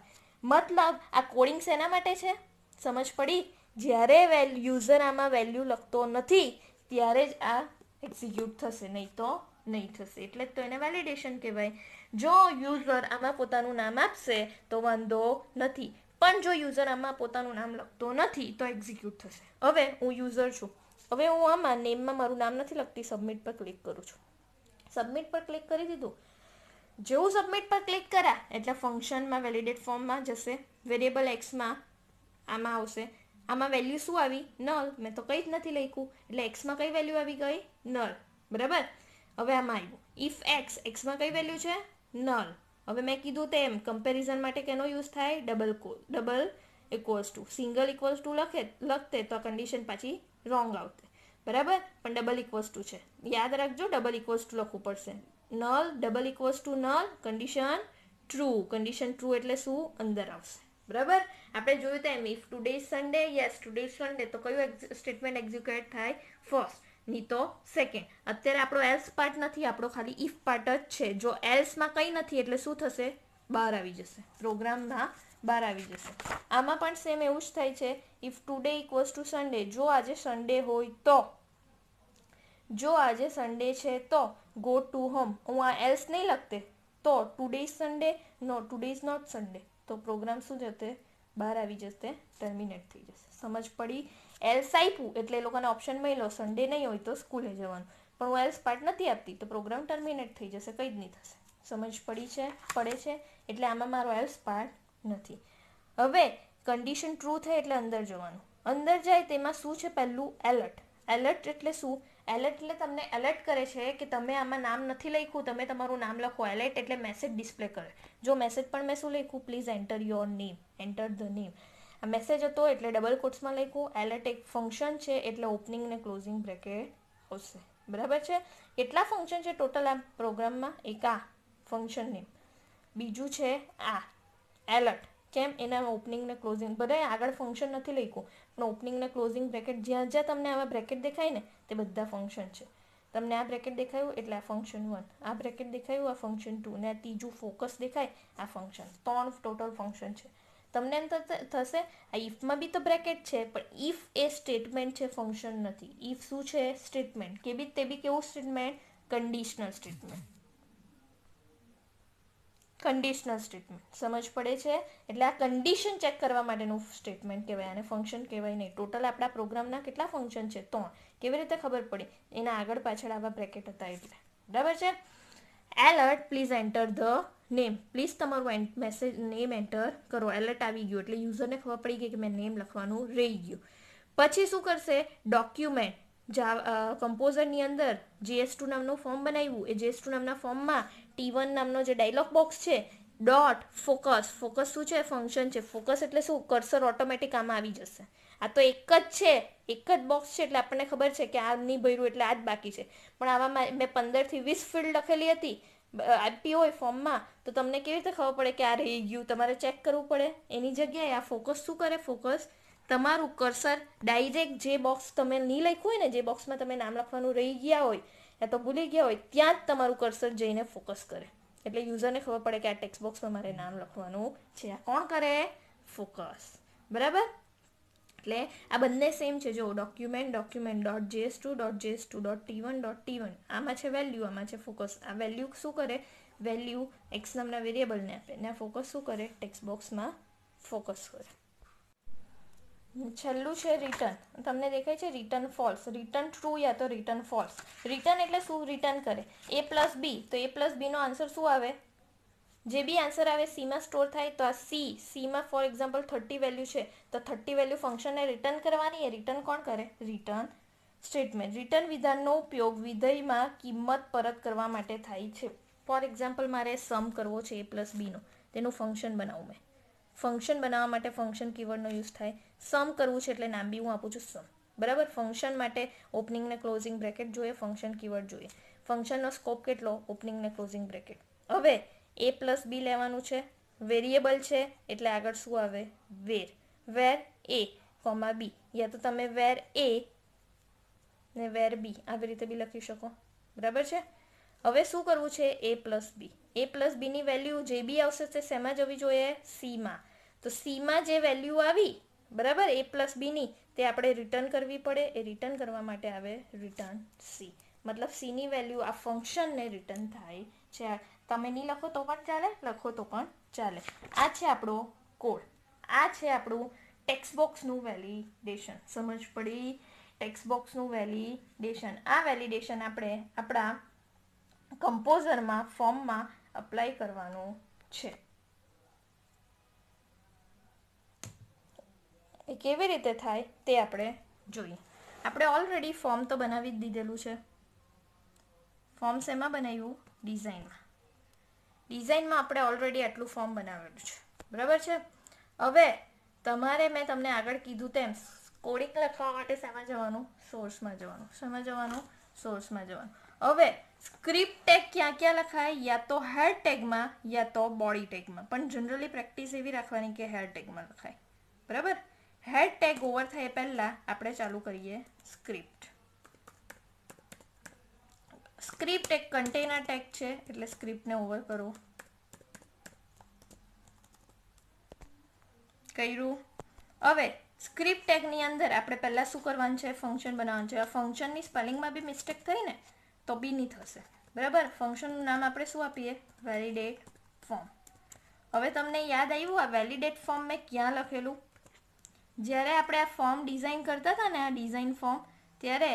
મતલબ આ કોડિંગ શેના માટે છે સમજ પડી જ્યારે વેલ યુઝર આમાં વેલ્યુ લખતો નથી ત્યારે જ આ એક્ઝિક્યુટ થશે નહીં તો નહીં થશે એટલે તો એને વેલિડેશન કહેવાય જો યુઝર આમાં પોતાનું નામ આપશે તો વાંધો નથી પણ જો યુઝર આમાં પોતાનું નામ લખતો નથી તો એક્ઝિક્યુટ થશે હવે હું યુઝર છું હવે હું આમાં નેમમાં મારું નામ નથી લખતી સબમિટ પર ક્લિક કરું છું સબમિટ પર ક્લિક કરી દીધું જેવું સબમિટ પર ક્લિક કરા એટલે ફંક્શનમાં વેલિડેટ ફોર્મમાં જશે વેરિએબલ એક્સમાં આમાં આવશે આમાં વેલ્યુ શું આવી નલ મેં તો કંઈ જ નથી લખ્યું એટલે એક્સમાં કઈ વેલ્યુ આવી ગઈ નલ બરાબર હવે આમાં આવ્યું ઇફ એક્સ એક્સમાં કઈ વેલ્યુ છે નલ હવે મેં કીધું તેમ કમ્પેરિઝન માટે કેનો યુઝ થાય ડબલ કો double equals to single equals to લખે લખતે તો કન્ડિશન પાછી રોંગ આવતે બરાબર પણ ડબલ ઇક્વલ્સ ટુ છે યાદ રાખજો ડબલ ઇક્વલ્સ ટુ લખવું પડશે null double equals to null condition true condition true એટલે શું અંદર આવશે બરાબર આપણે જોયું તેમ if today Sunday yes today Sunday તો કયું સ્ટેટમેન્ટ એક્ઝિક્યુટ થાય ફર્સ્ટ નહીં તો સેકન્ડ અત્યારે આપણો એલ્સ પાર્ટ નથી આપણો ખાલી ઇફ પાર્ટ જ છે જો એલ્સમાં કંઈ નથી એટલે શું થશે બહાર આવી જશે પ્રોગ્રામમાં બહાર આવી જશે આમાં પણ સેમ એવું જ થાય છે if today equals to Sunday જો આજે સન્ડે હોય તો જો આજે સન્ડે છે તો ગો ટુ હોમ હું આ એલ્સ નહીં લખતે તો today is Sunday no today is not Sunday તો પ્રોગ્રામ શું જશે બહાર આવી જશે ટર્મિનેટ થઈ જશે સમજ પડી એલ્સ આપ્યું એટલે એ લોકોને ઓપ્શન લો સન્ડે નહીં હોય તો સ્કૂલે જવાનું પણ હું એલ્સ પાર્ટ નથી આપતી તો પ્રોગ્રામ ટર્મિનેટ થઈ જશે કંઈ જ નહીં થશે સમજ પડી છે પડે છે એટલે આમાં મારો એલ્સ પાર્ટ નથી હવે કન્ડિશન ટ્રુ થાય એટલે અંદર જવાનું અંદર જાય તેમાં શું છે પહેલું એલર્ટ એલર્ટ એટલે શું એલર્ટ એટલે તમને એલર્ટ કરે છે કે તમે આમાં નામ નથી લખ્યું તમે તમારું નામ લખો એલર્ટ એટલે મેસેજ ડિસ્પ્લે કરે જો મેસેજ પણ મેં શું લખ્યું please enter your name enter the name આ મેસેજ હતો એટલે ડબલ કોટ્સમાં લખ્યું એલર્ટ એક ફંક્શન છે એટલે ઓપનિંગ ને ક્લોઝિંગ બ્રેકેટ આવશે બરાબર છે કેટલા ફંક્શન છે ટોટલ આ પ્રોગ્રામમાં એક આ ફંક્શન નેમ બીજું છે આ એલર્ટ કેમ એના ઓપનિંગ ને ક્લોઝિંગ બધા આગળ ફંક્શન નથી લખ્યું પણ ઓપનિંગ ને ક્લોઝિંગ બ્રેકેટ જ્યાં જ્યાં તમને આવા બ્રેકેટ દેખાય ને તે બધા ફંક્શન છે તમને આ બ્રેકેટ દેખાયું એટલે આ ફંક્શન વન આ બ્રેકેટ દેખાયું આ ફંક્શન ટુ ને આ ત્રીજું ફોકસ દેખાય આ ફંક્શન ત્રણ ટોટલ ફંક્શન છે તમને એમ થશે આ ઇફમાં બી તો બ્રેકેટ છે પણ ઇફ એ સ્ટેટમેન્ટ છે ફંક્શન નથી ઇફ શું છે સ્ટેટમેન્ટ કે બી તે બી કેવું statement conditional statement conditional statement સમજ પડે છે એટલે આ કન્ડિશન ચેક કરવા માટેનું સ્ટેટમેન્ટ કહેવાય અને ફંક્શન કહેવાય નહીં ટોટલ આપણા પ્રોગ્રામના કેટલા ફંક્શન છે ત્રણ કેવી રીતે ખબર પડી એના આગળ પાછળ આવા બ્રેકેટ હતા એટલે બરાબર છે alert please enter the name please તમારું મેસેજ નેમ એન્ટર કરો એલર્ટ આવી ગયું એટલે યુઝરને ખબર પડી ગઈ કે મેં નેમ લખવાનું રહી ગયું પછી શું કરશે ડોક્યુમેન્ટ જા કમ્પોઝરની અંદર જીએસ ટુ નામનું ફોર્મ બનાવ્યું એ જીએસ ટુ નામના ફોર્મમાં ટી વન નામનો જે ડાયલોગ બોક્સ છે ડોટ ફોકસ ફોકસ શું છે ફંક્શન છે ફોકસ એટલે શું કર્સર ઓટોમેટિક આમાં આવી જશે આ તો એક જ છે એક જ બોક્સ છે એટલે આપણને ખબર છે કે આ નહીં ભર્યું એટલે આ જ બાકી છે પણ આવામાં મેં પંદરથી વીસ ફિલ્ડ લખેલી હતી આપી હોય ફોર્મમાં તો તમને કેવી રીતે ખબર પડે કે આ રહી ગયું તમારે ચેક કરવું પડે એની જગ્યાએ આ ફોકસ શું કરે ફોકસ તમારું કર્સર ડાયરેક્ટ જે બોક્સ તમે નહીં લખ્યું હોય ને જે બોક્સમાં તમે નામ લખવાનું રહી ગયા હોય યા તો ભૂલી ગયા હોય ત્યાં જ તમારું કર્સર જઈને ફોકસ કરે એટલે યુઝરને ખબર પડે કે આ ટેક્સ્ટ બોક્સમાં મારે નામ લખવાનું છે આ કોણ કરે ફોકસ બરાબર એટલે આ બંને સેમ છે જો document document dot JS two dot JS two dot T one dot T one આમાં છે વેલ્યુ આમાં છે ફોકસ આ વેલ્યુ શું કરે વેલ્યુ એક્સ નામના વેરિયેબલને આપે ને આ ફોકસ શું કરે ટેક્સ્ટ બોક્સમાં ફોકસ કરે છેલ્લું છે રિટર્ન તમને દેખાય છે રિટર્ન ફોલ્સ રિટર્ન ટ્રુ યા તો રિટર્ન ફોલ્સ રિટર્ન એટલે શું રિટર્ન કરે એ પ્લસ બી તો એ પ્લસ બીનો આન્સર શું આવે જે બી આન્સર આવે સીમાં સ્ટોર થાય તો આ સી સીમાં ફોર એક્ઝામ્પલ થર્ટી વેલ્યુ છે તો થર્ટી વેલ્યુ ફંક્શનને રિટર્ન કરવાની એ રિટર્ન કોણ કરે રિટર્ન સ્ટેટમેન્ટ રિટર્ન વિધાનનો ઉપયોગ વિધેયમાં કિંમત પરત કરવા માટે થાય છે ફોર એક્ઝામ્પલ મારે સમ કરવો છે એ પ્લસ બીનો તેનું ફંક્શન બનાવું મેં ફંક્શન બનાવવા માટે ફંક્શન કીવર્ડનો યુઝ થાય સમ કરવું છે એટલે નામ બી હું આપું છું સમ બરાબર ફંક્શન માટે ઓપનિંગ ને ક્લોઝિંગ બ્રેકેટ જોઈએ ફંક્શન કીવર્ડ જોઈએ ફંક્શનનો સ્કોપ કેટલો ઓપનિંગ ને ક્લોઝિંગ બ્રેકેટ હવે એ પ્લસ બી લેવાનું છે વેરિયેબલ છે એટલે આગળ શું આવે વેર વેર એ કોમા બી યા તો તમે વેર એ ને વેર બી આવી રીતે બી લખી શકો બરાબર છે હવે શું કરવું છે A plus B A plus બીની વેલ્યુ જે બી આવશે તે શેમાં જવી જોઈએ સીમાં તો સીમાં જે વેલ્યુ આવી બરાબર એ પ્લસ બીની તે આપણે રિટર્ન કરવી પડે એ રિટર્ન કરવા માટે આવે રિટર્ન સી મતલબ સીની વેલ્યુ આ ફંક્શનને રિટર્ન થાય છે તમે નહીં લખો તો પણ ચાલે લખો તો પણ ચાલે આ છે આપણો કોડ આ છે આપણું ટેક્સ્ટબોક્સનું વેલિડેશન સમજ પડી ટેક્સ્ટબોક્સનું વેલિડેશન આ વેલિડેશન આપણે આપણા કમ્પોઝરમાં ફોર્મમાં અપ્લાય કરવાનું છે એ કેવી રીતે થાય તે આપણે જોઈએ આપણે ઓલરેડી ફોર્મ તો બનાવી જ દીધેલું છે ફોર્મ શેમાં બનાવ્યું ડિઝાઇનમાં ડિઝાઇનમાં આપણે ઓલરેડી આટલું ફોર્મ બનાવેલું છે બરાબર છે હવે તમારે મેં તમને આગળ કીધું તેમ કોડિંગ લખવા માટે શેમાં જવાનું સોર્સમાં જવાનું શેમાં જવાનું સોર્સમાં જવાનું હવે સ્ક્રિપ્ટ ટેગ ક્યાં ક્યાં લખાય યા તો હેડ ટેગમાં યા તો બોડી ટેગમાં પણ જનરલી પ્રેક્ટિસ એવી રાખવાની કે હેડ ટેગમાં લખાય બરાબર હેડ ટેગ ઓવર થાય પહેલાં આપણે ચાલુ કરીએ સ્ક્રિપ્ટ સ્ક્રિપ્ટ એક કન્ટેનર ટેગ છે એટલે સ્ક્રિપ્ટને ઓવર કરો કર્યું હવે સ્ક્રિપ્ટ ટેગની અંદર આપણે પહેલાં શું કરવાનું છે ફંક્શન બનાવવાનું છે આ ફંક્શનની સ્પેલિંગમાં બી મિસ્ટેક થઈ ને તો બી નહીં થશે બરાબર ફંક્શનનું નામ આપણે શું આપીએ વેલિડેટ ફોર્મ હવે તમને યાદ આવ્યું આ વેલિડેટ ફોર્મ મેં ક્યાં લખેલું જ્યારે આપણે આ ફોર્મ ડિઝાઇન કરતા હતા ને આ ડિઝાઇન ફોર્મ ત્યારે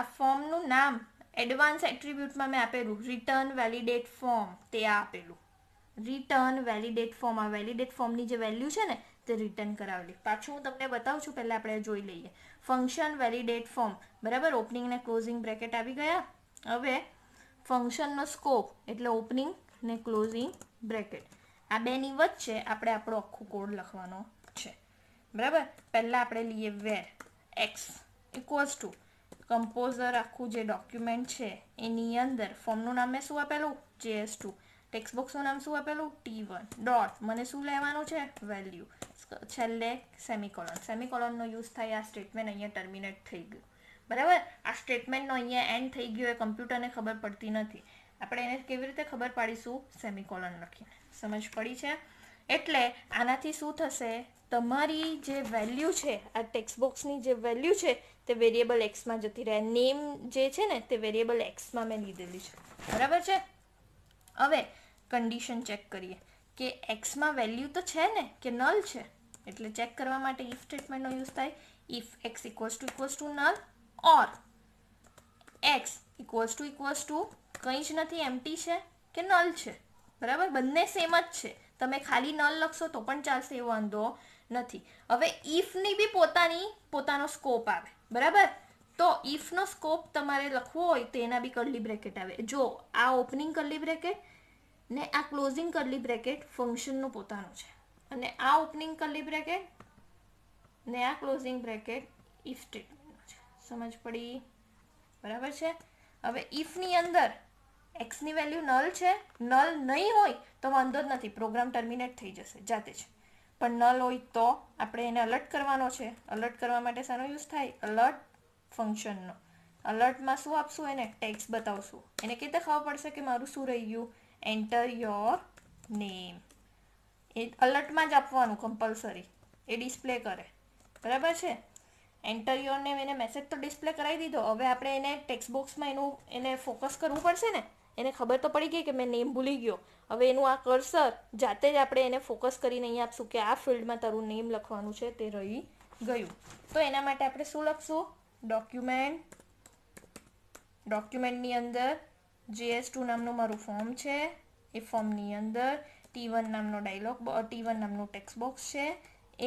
આ ફોર્મનું નામ એડવાન્સ એટ્રીબ્યુટમાં મેં આપેલું રિટર્ન વેલિડેટ ફોર્મ તે આપેલું રિટર્ન વેલિડેટ ફોર્મ આ વેલિડેટ ફોર્મની જે વેલ્યુ છે ને તે રિટર્ન કરાવેલી પાછું હું તમને બતાવું છું પહેલાં આપણે જોઈ લઈએ ફંક્શન વેલિડેટ ફોર્મ બરાબર ઓપનિંગ ને ક્લોઝિંગ બ્રેકેટ આવી ગયા હવે ફંક્શનનો સ્કોપ એટલે ઓપનિંગ ને ક્લોઝિંગ બ્રેકેટ આ બેની વચ્ચે આપણે આપણો આખો કોડ લખવાનો બરાબર પહેલાં આપણે લઈએ var X equals to composer આખું જે ડોક્યુમેન્ટ છે એની અંદર ફોર્મનું નામ મેં શું આપેલું જેએસ ટુ ટેક્સ્ટબોક્સનું નામ શું આપેલું ટી વન ડોટ મને શું લેવાનું છે વેલ્યુ છેલ્લે સેમિકોલોન સેમિકોલોનનો યુઝ થાય આ સ્ટેટમેન્ટ અહીંયા ટર્મિનેટ થઈ ગયું બરાબર આ સ્ટેટમેન્ટનો અહીંયા એન્ડ થઈ ગયો એ કમ્પ્યુટરને ખબર પડતી નથી આપણે એને કેવી રીતે ખબર પાડીશું સેમિકોલન લખીને સમજ પડી છે એટલે આનાથી શું થશે તમારી જે વેલ્યુ છે આ ટેક્સ્ટ બોક્સની જે વેલ્યુ છે તે વેરિયેબલ એક્સમાં જતી રહે નેમ જે છે ને તે વેરિયેબલ એક્સમાં મેં લીધેલી છે બરાબર છે હવે કન્ડિશન ચેક કરીએ કે એક્સમાં વેલ્યુ તો છે ને કે નલ છે એટલે ચેક કરવા માટે ઇફ સ્ટેટમેન્ટનો યુઝ થાય if X equals to equals to null or X equals to equals to કંઈ જ નથી એમટી છે કે નલ છે બરાબર બંને સેમ જ છે તમે ખાલી નલ લખશો તો પણ ચાલશે એવો વાંધો નથી હવે ઇફની બી પોતાની પોતાનો સ્કોપ આવે બરાબર તો ઇફનો સ્કોપ તમારે લખવો હોય તો એના બી કરલી બ્રેકેટ આવે જો આ ઓપનિંગ કરલી બ્રેકેટ ને આ ક્લોઝિંગ કરલી બ્રેકેટ ફંક્શનનું પોતાનું છે અને આ ઓપનિંગ કરલી બ્રેકેટ ને આ ક્લોઝિંગ બ્રેકેટ ઇફ સ્ટેટમેન્ટનું છે સમજ પડી બરાબર છે હવે ઇફની અંદર એક્સની વેલ્યુ નલ છે નલ નહીં હોય તો વાંધો જ નથી પ્રોગ્રામ ટર્મિનેટ થઈ જશે જાતે જ પણ નલ હોય તો આપણે એને અલર્ટ કરવાનો છે અલર્ટ કરવા માટે શાનો યુઝ થાય અલર્ટ ફંક્શનનો અલર્ટમાં શું આપશું એને ટેક્સ બતાવશું એને કે ખબર પડશે કે મારું શું રહી ગયું એન્ટર યોર નેમ એ અલર્ટમાં જ આપવાનું કમ્પલસરી એ ડિસ્પ્લે કરે બરાબર છે એન્ટર યોર નેમ એને મેસેજ તો ડિસ્પ્લે કરાવી દીધો હવે આપણે એને ટેક્સ્ટ બોક્સમાં એનું એને ફોકસ કરવું પડશે ને એને ખબર તો પડી ગઈ કે મેં નેમ ભૂલી ગયો હવે એનું આ કર્સર જાતે જ આપણે એને ફોકસ કરીને અહીં આપશું કે આ ફિલ્ડમાં તારું નેમ લખવાનું છે તે રહી ગયું તો એના માટે આપણે શું લખશું ડોક્યુમેન્ટ ડોક્યુમેન્ટની અંદર જેએસ ટુ નામનું મારું ફોર્મ છે એ ફોર્મની અંદર ટી વન નામનો ડાયલોગ ટી વન નામનું ટેક્સ્ટ બોક્સ છે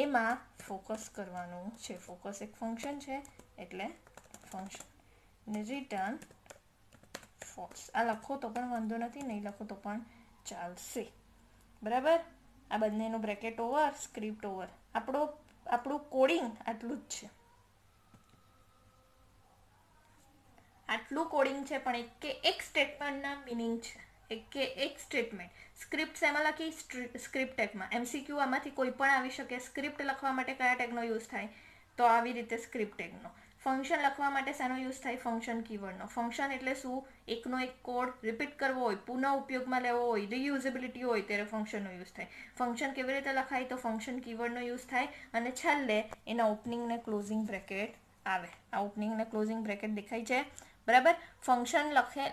એમાં ફોકસ કરવાનું છે ફોકસ એક ફંક્શન છે એટલે ફંક્શન ને રિટર્ન ફોર્સ આ લખો તો પણ વાંધો નથી નહીં લખો તો પણ ચાલશે બરાબર આ બંનેનું બ્રેકેટ ઓવર સ્ક્રિપ્ટ ઓવર આપણો આપણું કોડિંગ આટલું જ છે આટલું કોડિંગ છે પણ એક કે એક સ્ટેટમેન્ટના મિનિંગ છે એક કે એક સ્ટેટમેન્ટ સ્ક્રિપ્ટ એમાં લખી સ્ક્રિપ્ટ ટેગમાં એમસીક્યુ આમાંથી કોઈ પણ આવી શકે સ્ક્રિપ્ટ લખવા માટે કયા ટેગનો યુઝ થાય તો આવી રીતે સ્ક્રિપ્ટ ટેગનો ફંક્શન લખવા માટે શેનો યુઝ થાય ફંક્શન કીવર્ડનો ફંક્શન એટલે શું એકનો એક કોડ રિપીટ કરવો હોય પુનઃ ઉપયોગમાં લેવો હોય રિયુઝેબિલિટી હોય ત્યારે ફંક્શનનો યુઝ થાય ફંક્શન કેવી રીતે લખાય તો ફંક્શન કીવર્ડનો યુઝ થાય અને છેલ્લે એના ઓપનિંગને ક્લોઝિંગ બ્રેકેટ આવે આ ઓપનિંગને ક્લોઝિંગ બ્રેકેટ દેખાય છે બરાબર ફંક્શન લખે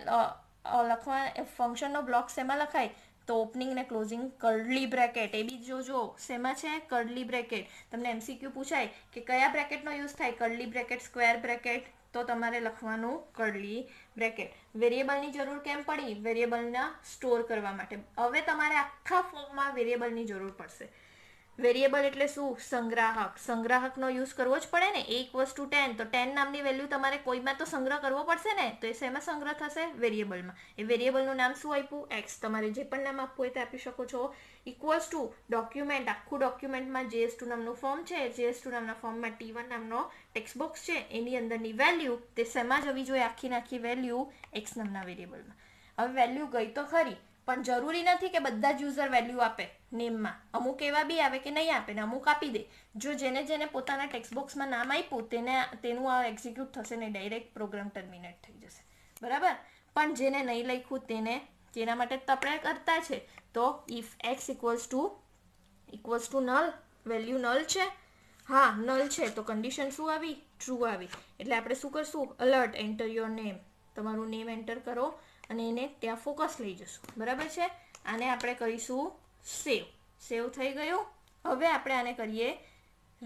લખવા ફંક્શનનો બ્લોક શેમાં લખાય તો ઓપનિંગ ને ક્લોઝિંગ કર્લી બ્રેકેટ એ બી જોજો શેમાં છે કર્ડલી બ્રેકેટ તમને એમસીક્યુ પૂછાય કે કયા બ્રેકેટનો યુઝ થાય કર્ડલી બ્રેકેટ સ્ક્વેર બ્રેકેટ તો તમારે લખવાનું કર્ડલી બ્રેકેટ વેરિયેબલની જરૂર કેમ પડી વેરિયેબલના સ્ટોર કરવા માટે હવે તમારે આખા ફોર્મમાં વેરિયેબલની જરૂર પડશે વેરિયેબલ એટલે શું સંગ્રાહક સંગ્રાહકનો યુઝ કરવો જ પડે ને એક વસ્તુ ટેન તો ટેન નામની વેલ્યુ તમારે કોઈમાં તો સંગ્રહ કરવો પડશે ને તો એ શેમાં સંગ્રહ થશે વેરિયેબલમાં એ વેરિયેબલનું નામ શું આપ્યું એક્સ તમારે જે પણ નામ આપવું હોય તે આપી શકો છો ઇક્વલ્સ ટુ ડોક્યુમેન્ટ આખું ડોક્યુમેન્ટમાં જેએસ ટુ નામનું ફોર્મ છે જેએસ ટુ નામના ફોર્મમાં ટી વન નામનો ટેક્સ્ટ બોક્સ છે એની અંદરની વેલ્યુ તે શેમાં જ હોવી જોઈએ આખી નાખી વેલ્યુ એક્સ નામના વેરિયેબલમાં હવે વેલ્યુ ગઈ તો ખરી પણ જરૂરી નથી કે બધા જ યુઝર વેલ્યુ આપે નેમમાં અમુક એવા બી આવે કે નહીં આપે ને અમુક આપી દે જો જેને જેને પોતાના ટેક્સ્ટબોક્સમાં નામ આપ્યું તેને તેનું આ એક્ઝિક્યુટ થશે ને ડાયરેક્ટ પ્રોગ્રામ ટર્મિનેટ થઈ જશે બરાબર પણ જેને નહીં લખ્યું તેને તેના માટે તપણે કરતા છે તો if X equals to equals to null value null છે હા નલ છે તો કન્ડિશન શું આવી ટ્રુ આવી એટલે આપણે શું કરશું અલર્ટ એન્ટર યોર નેમ તમારું નેમ એન્ટર કરો અને એને ત્યાં ફોકસ લઈ જશું બરાબર છે આને આપણે કરીશું સેવ સેવ થઈ ગયું હવે આપણે આને કરીએ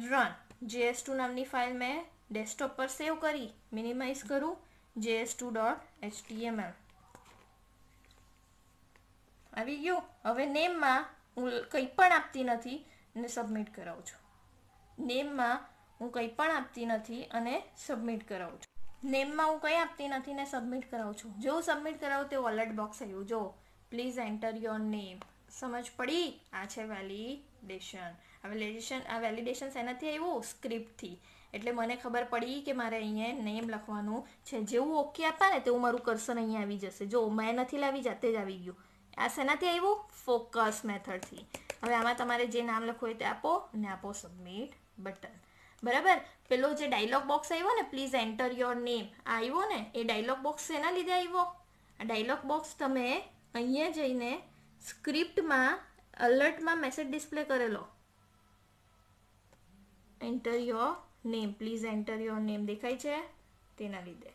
રન જેએસ ટુ નામની ફાઇલ મેં ડેસ્કટોપ પર સેવ કરી મિનિમાઇઝ કરું જેએસ ટુ ડોટ એચટીએમએલ આવી ગયું હવે નેમમાં હું કંઈ પણ આપતી નથી ને સબમિટ કરાવું છું નેમમાં હું કંઈ પણ આપતી નથી અને સબમિટ કરાવું છું નેમમાં હું કંઈ આપતી નથી ને સબમિટ કરાવું છું જો સબમિટ કરાવું તો ઓલર્ટ બોક્સ આવ્યું જો પ્લીઝ એન્ટર યોર નેમ સમજ પડી આ છે વેલિડેશન આ વેલિડેશન આ વેલિડેશન શેનાથી આવ્યું સ્ક્રિપ્ટથી એટલે મને ખબર પડી કે મારે અહીંયા નેમ લખવાનું છે જેવું ઓકે આપા ને તેવું મારું કર્સન અહીંયા આવી જશે જો મેં નથી લાવી જાતે જ આવી ગયું આ શેનાથી આવ્યું ફોકસ મેથડથી હવે આમાં તમારે જે નામ લખવું હોય તે આપો અને આપો સબમિટ બટન બરાબર પેલો જે ડાયલોગ બોક્સ આવ્યો ને પ્લીઝ એન્ટર યોર નેમ આવ્યો ને એ ડાયલોગ બોક્સ એના લીધે આવ્યો આ ડાયલોગ બોક્સ તમે અહીંયા જઈને સ્ક્રિપ્ટમાં અલર્ટમાં મેસેજ ડિસ્પ્લે કરેલો enter your name please enter your name દેખાય છે તેના લીધે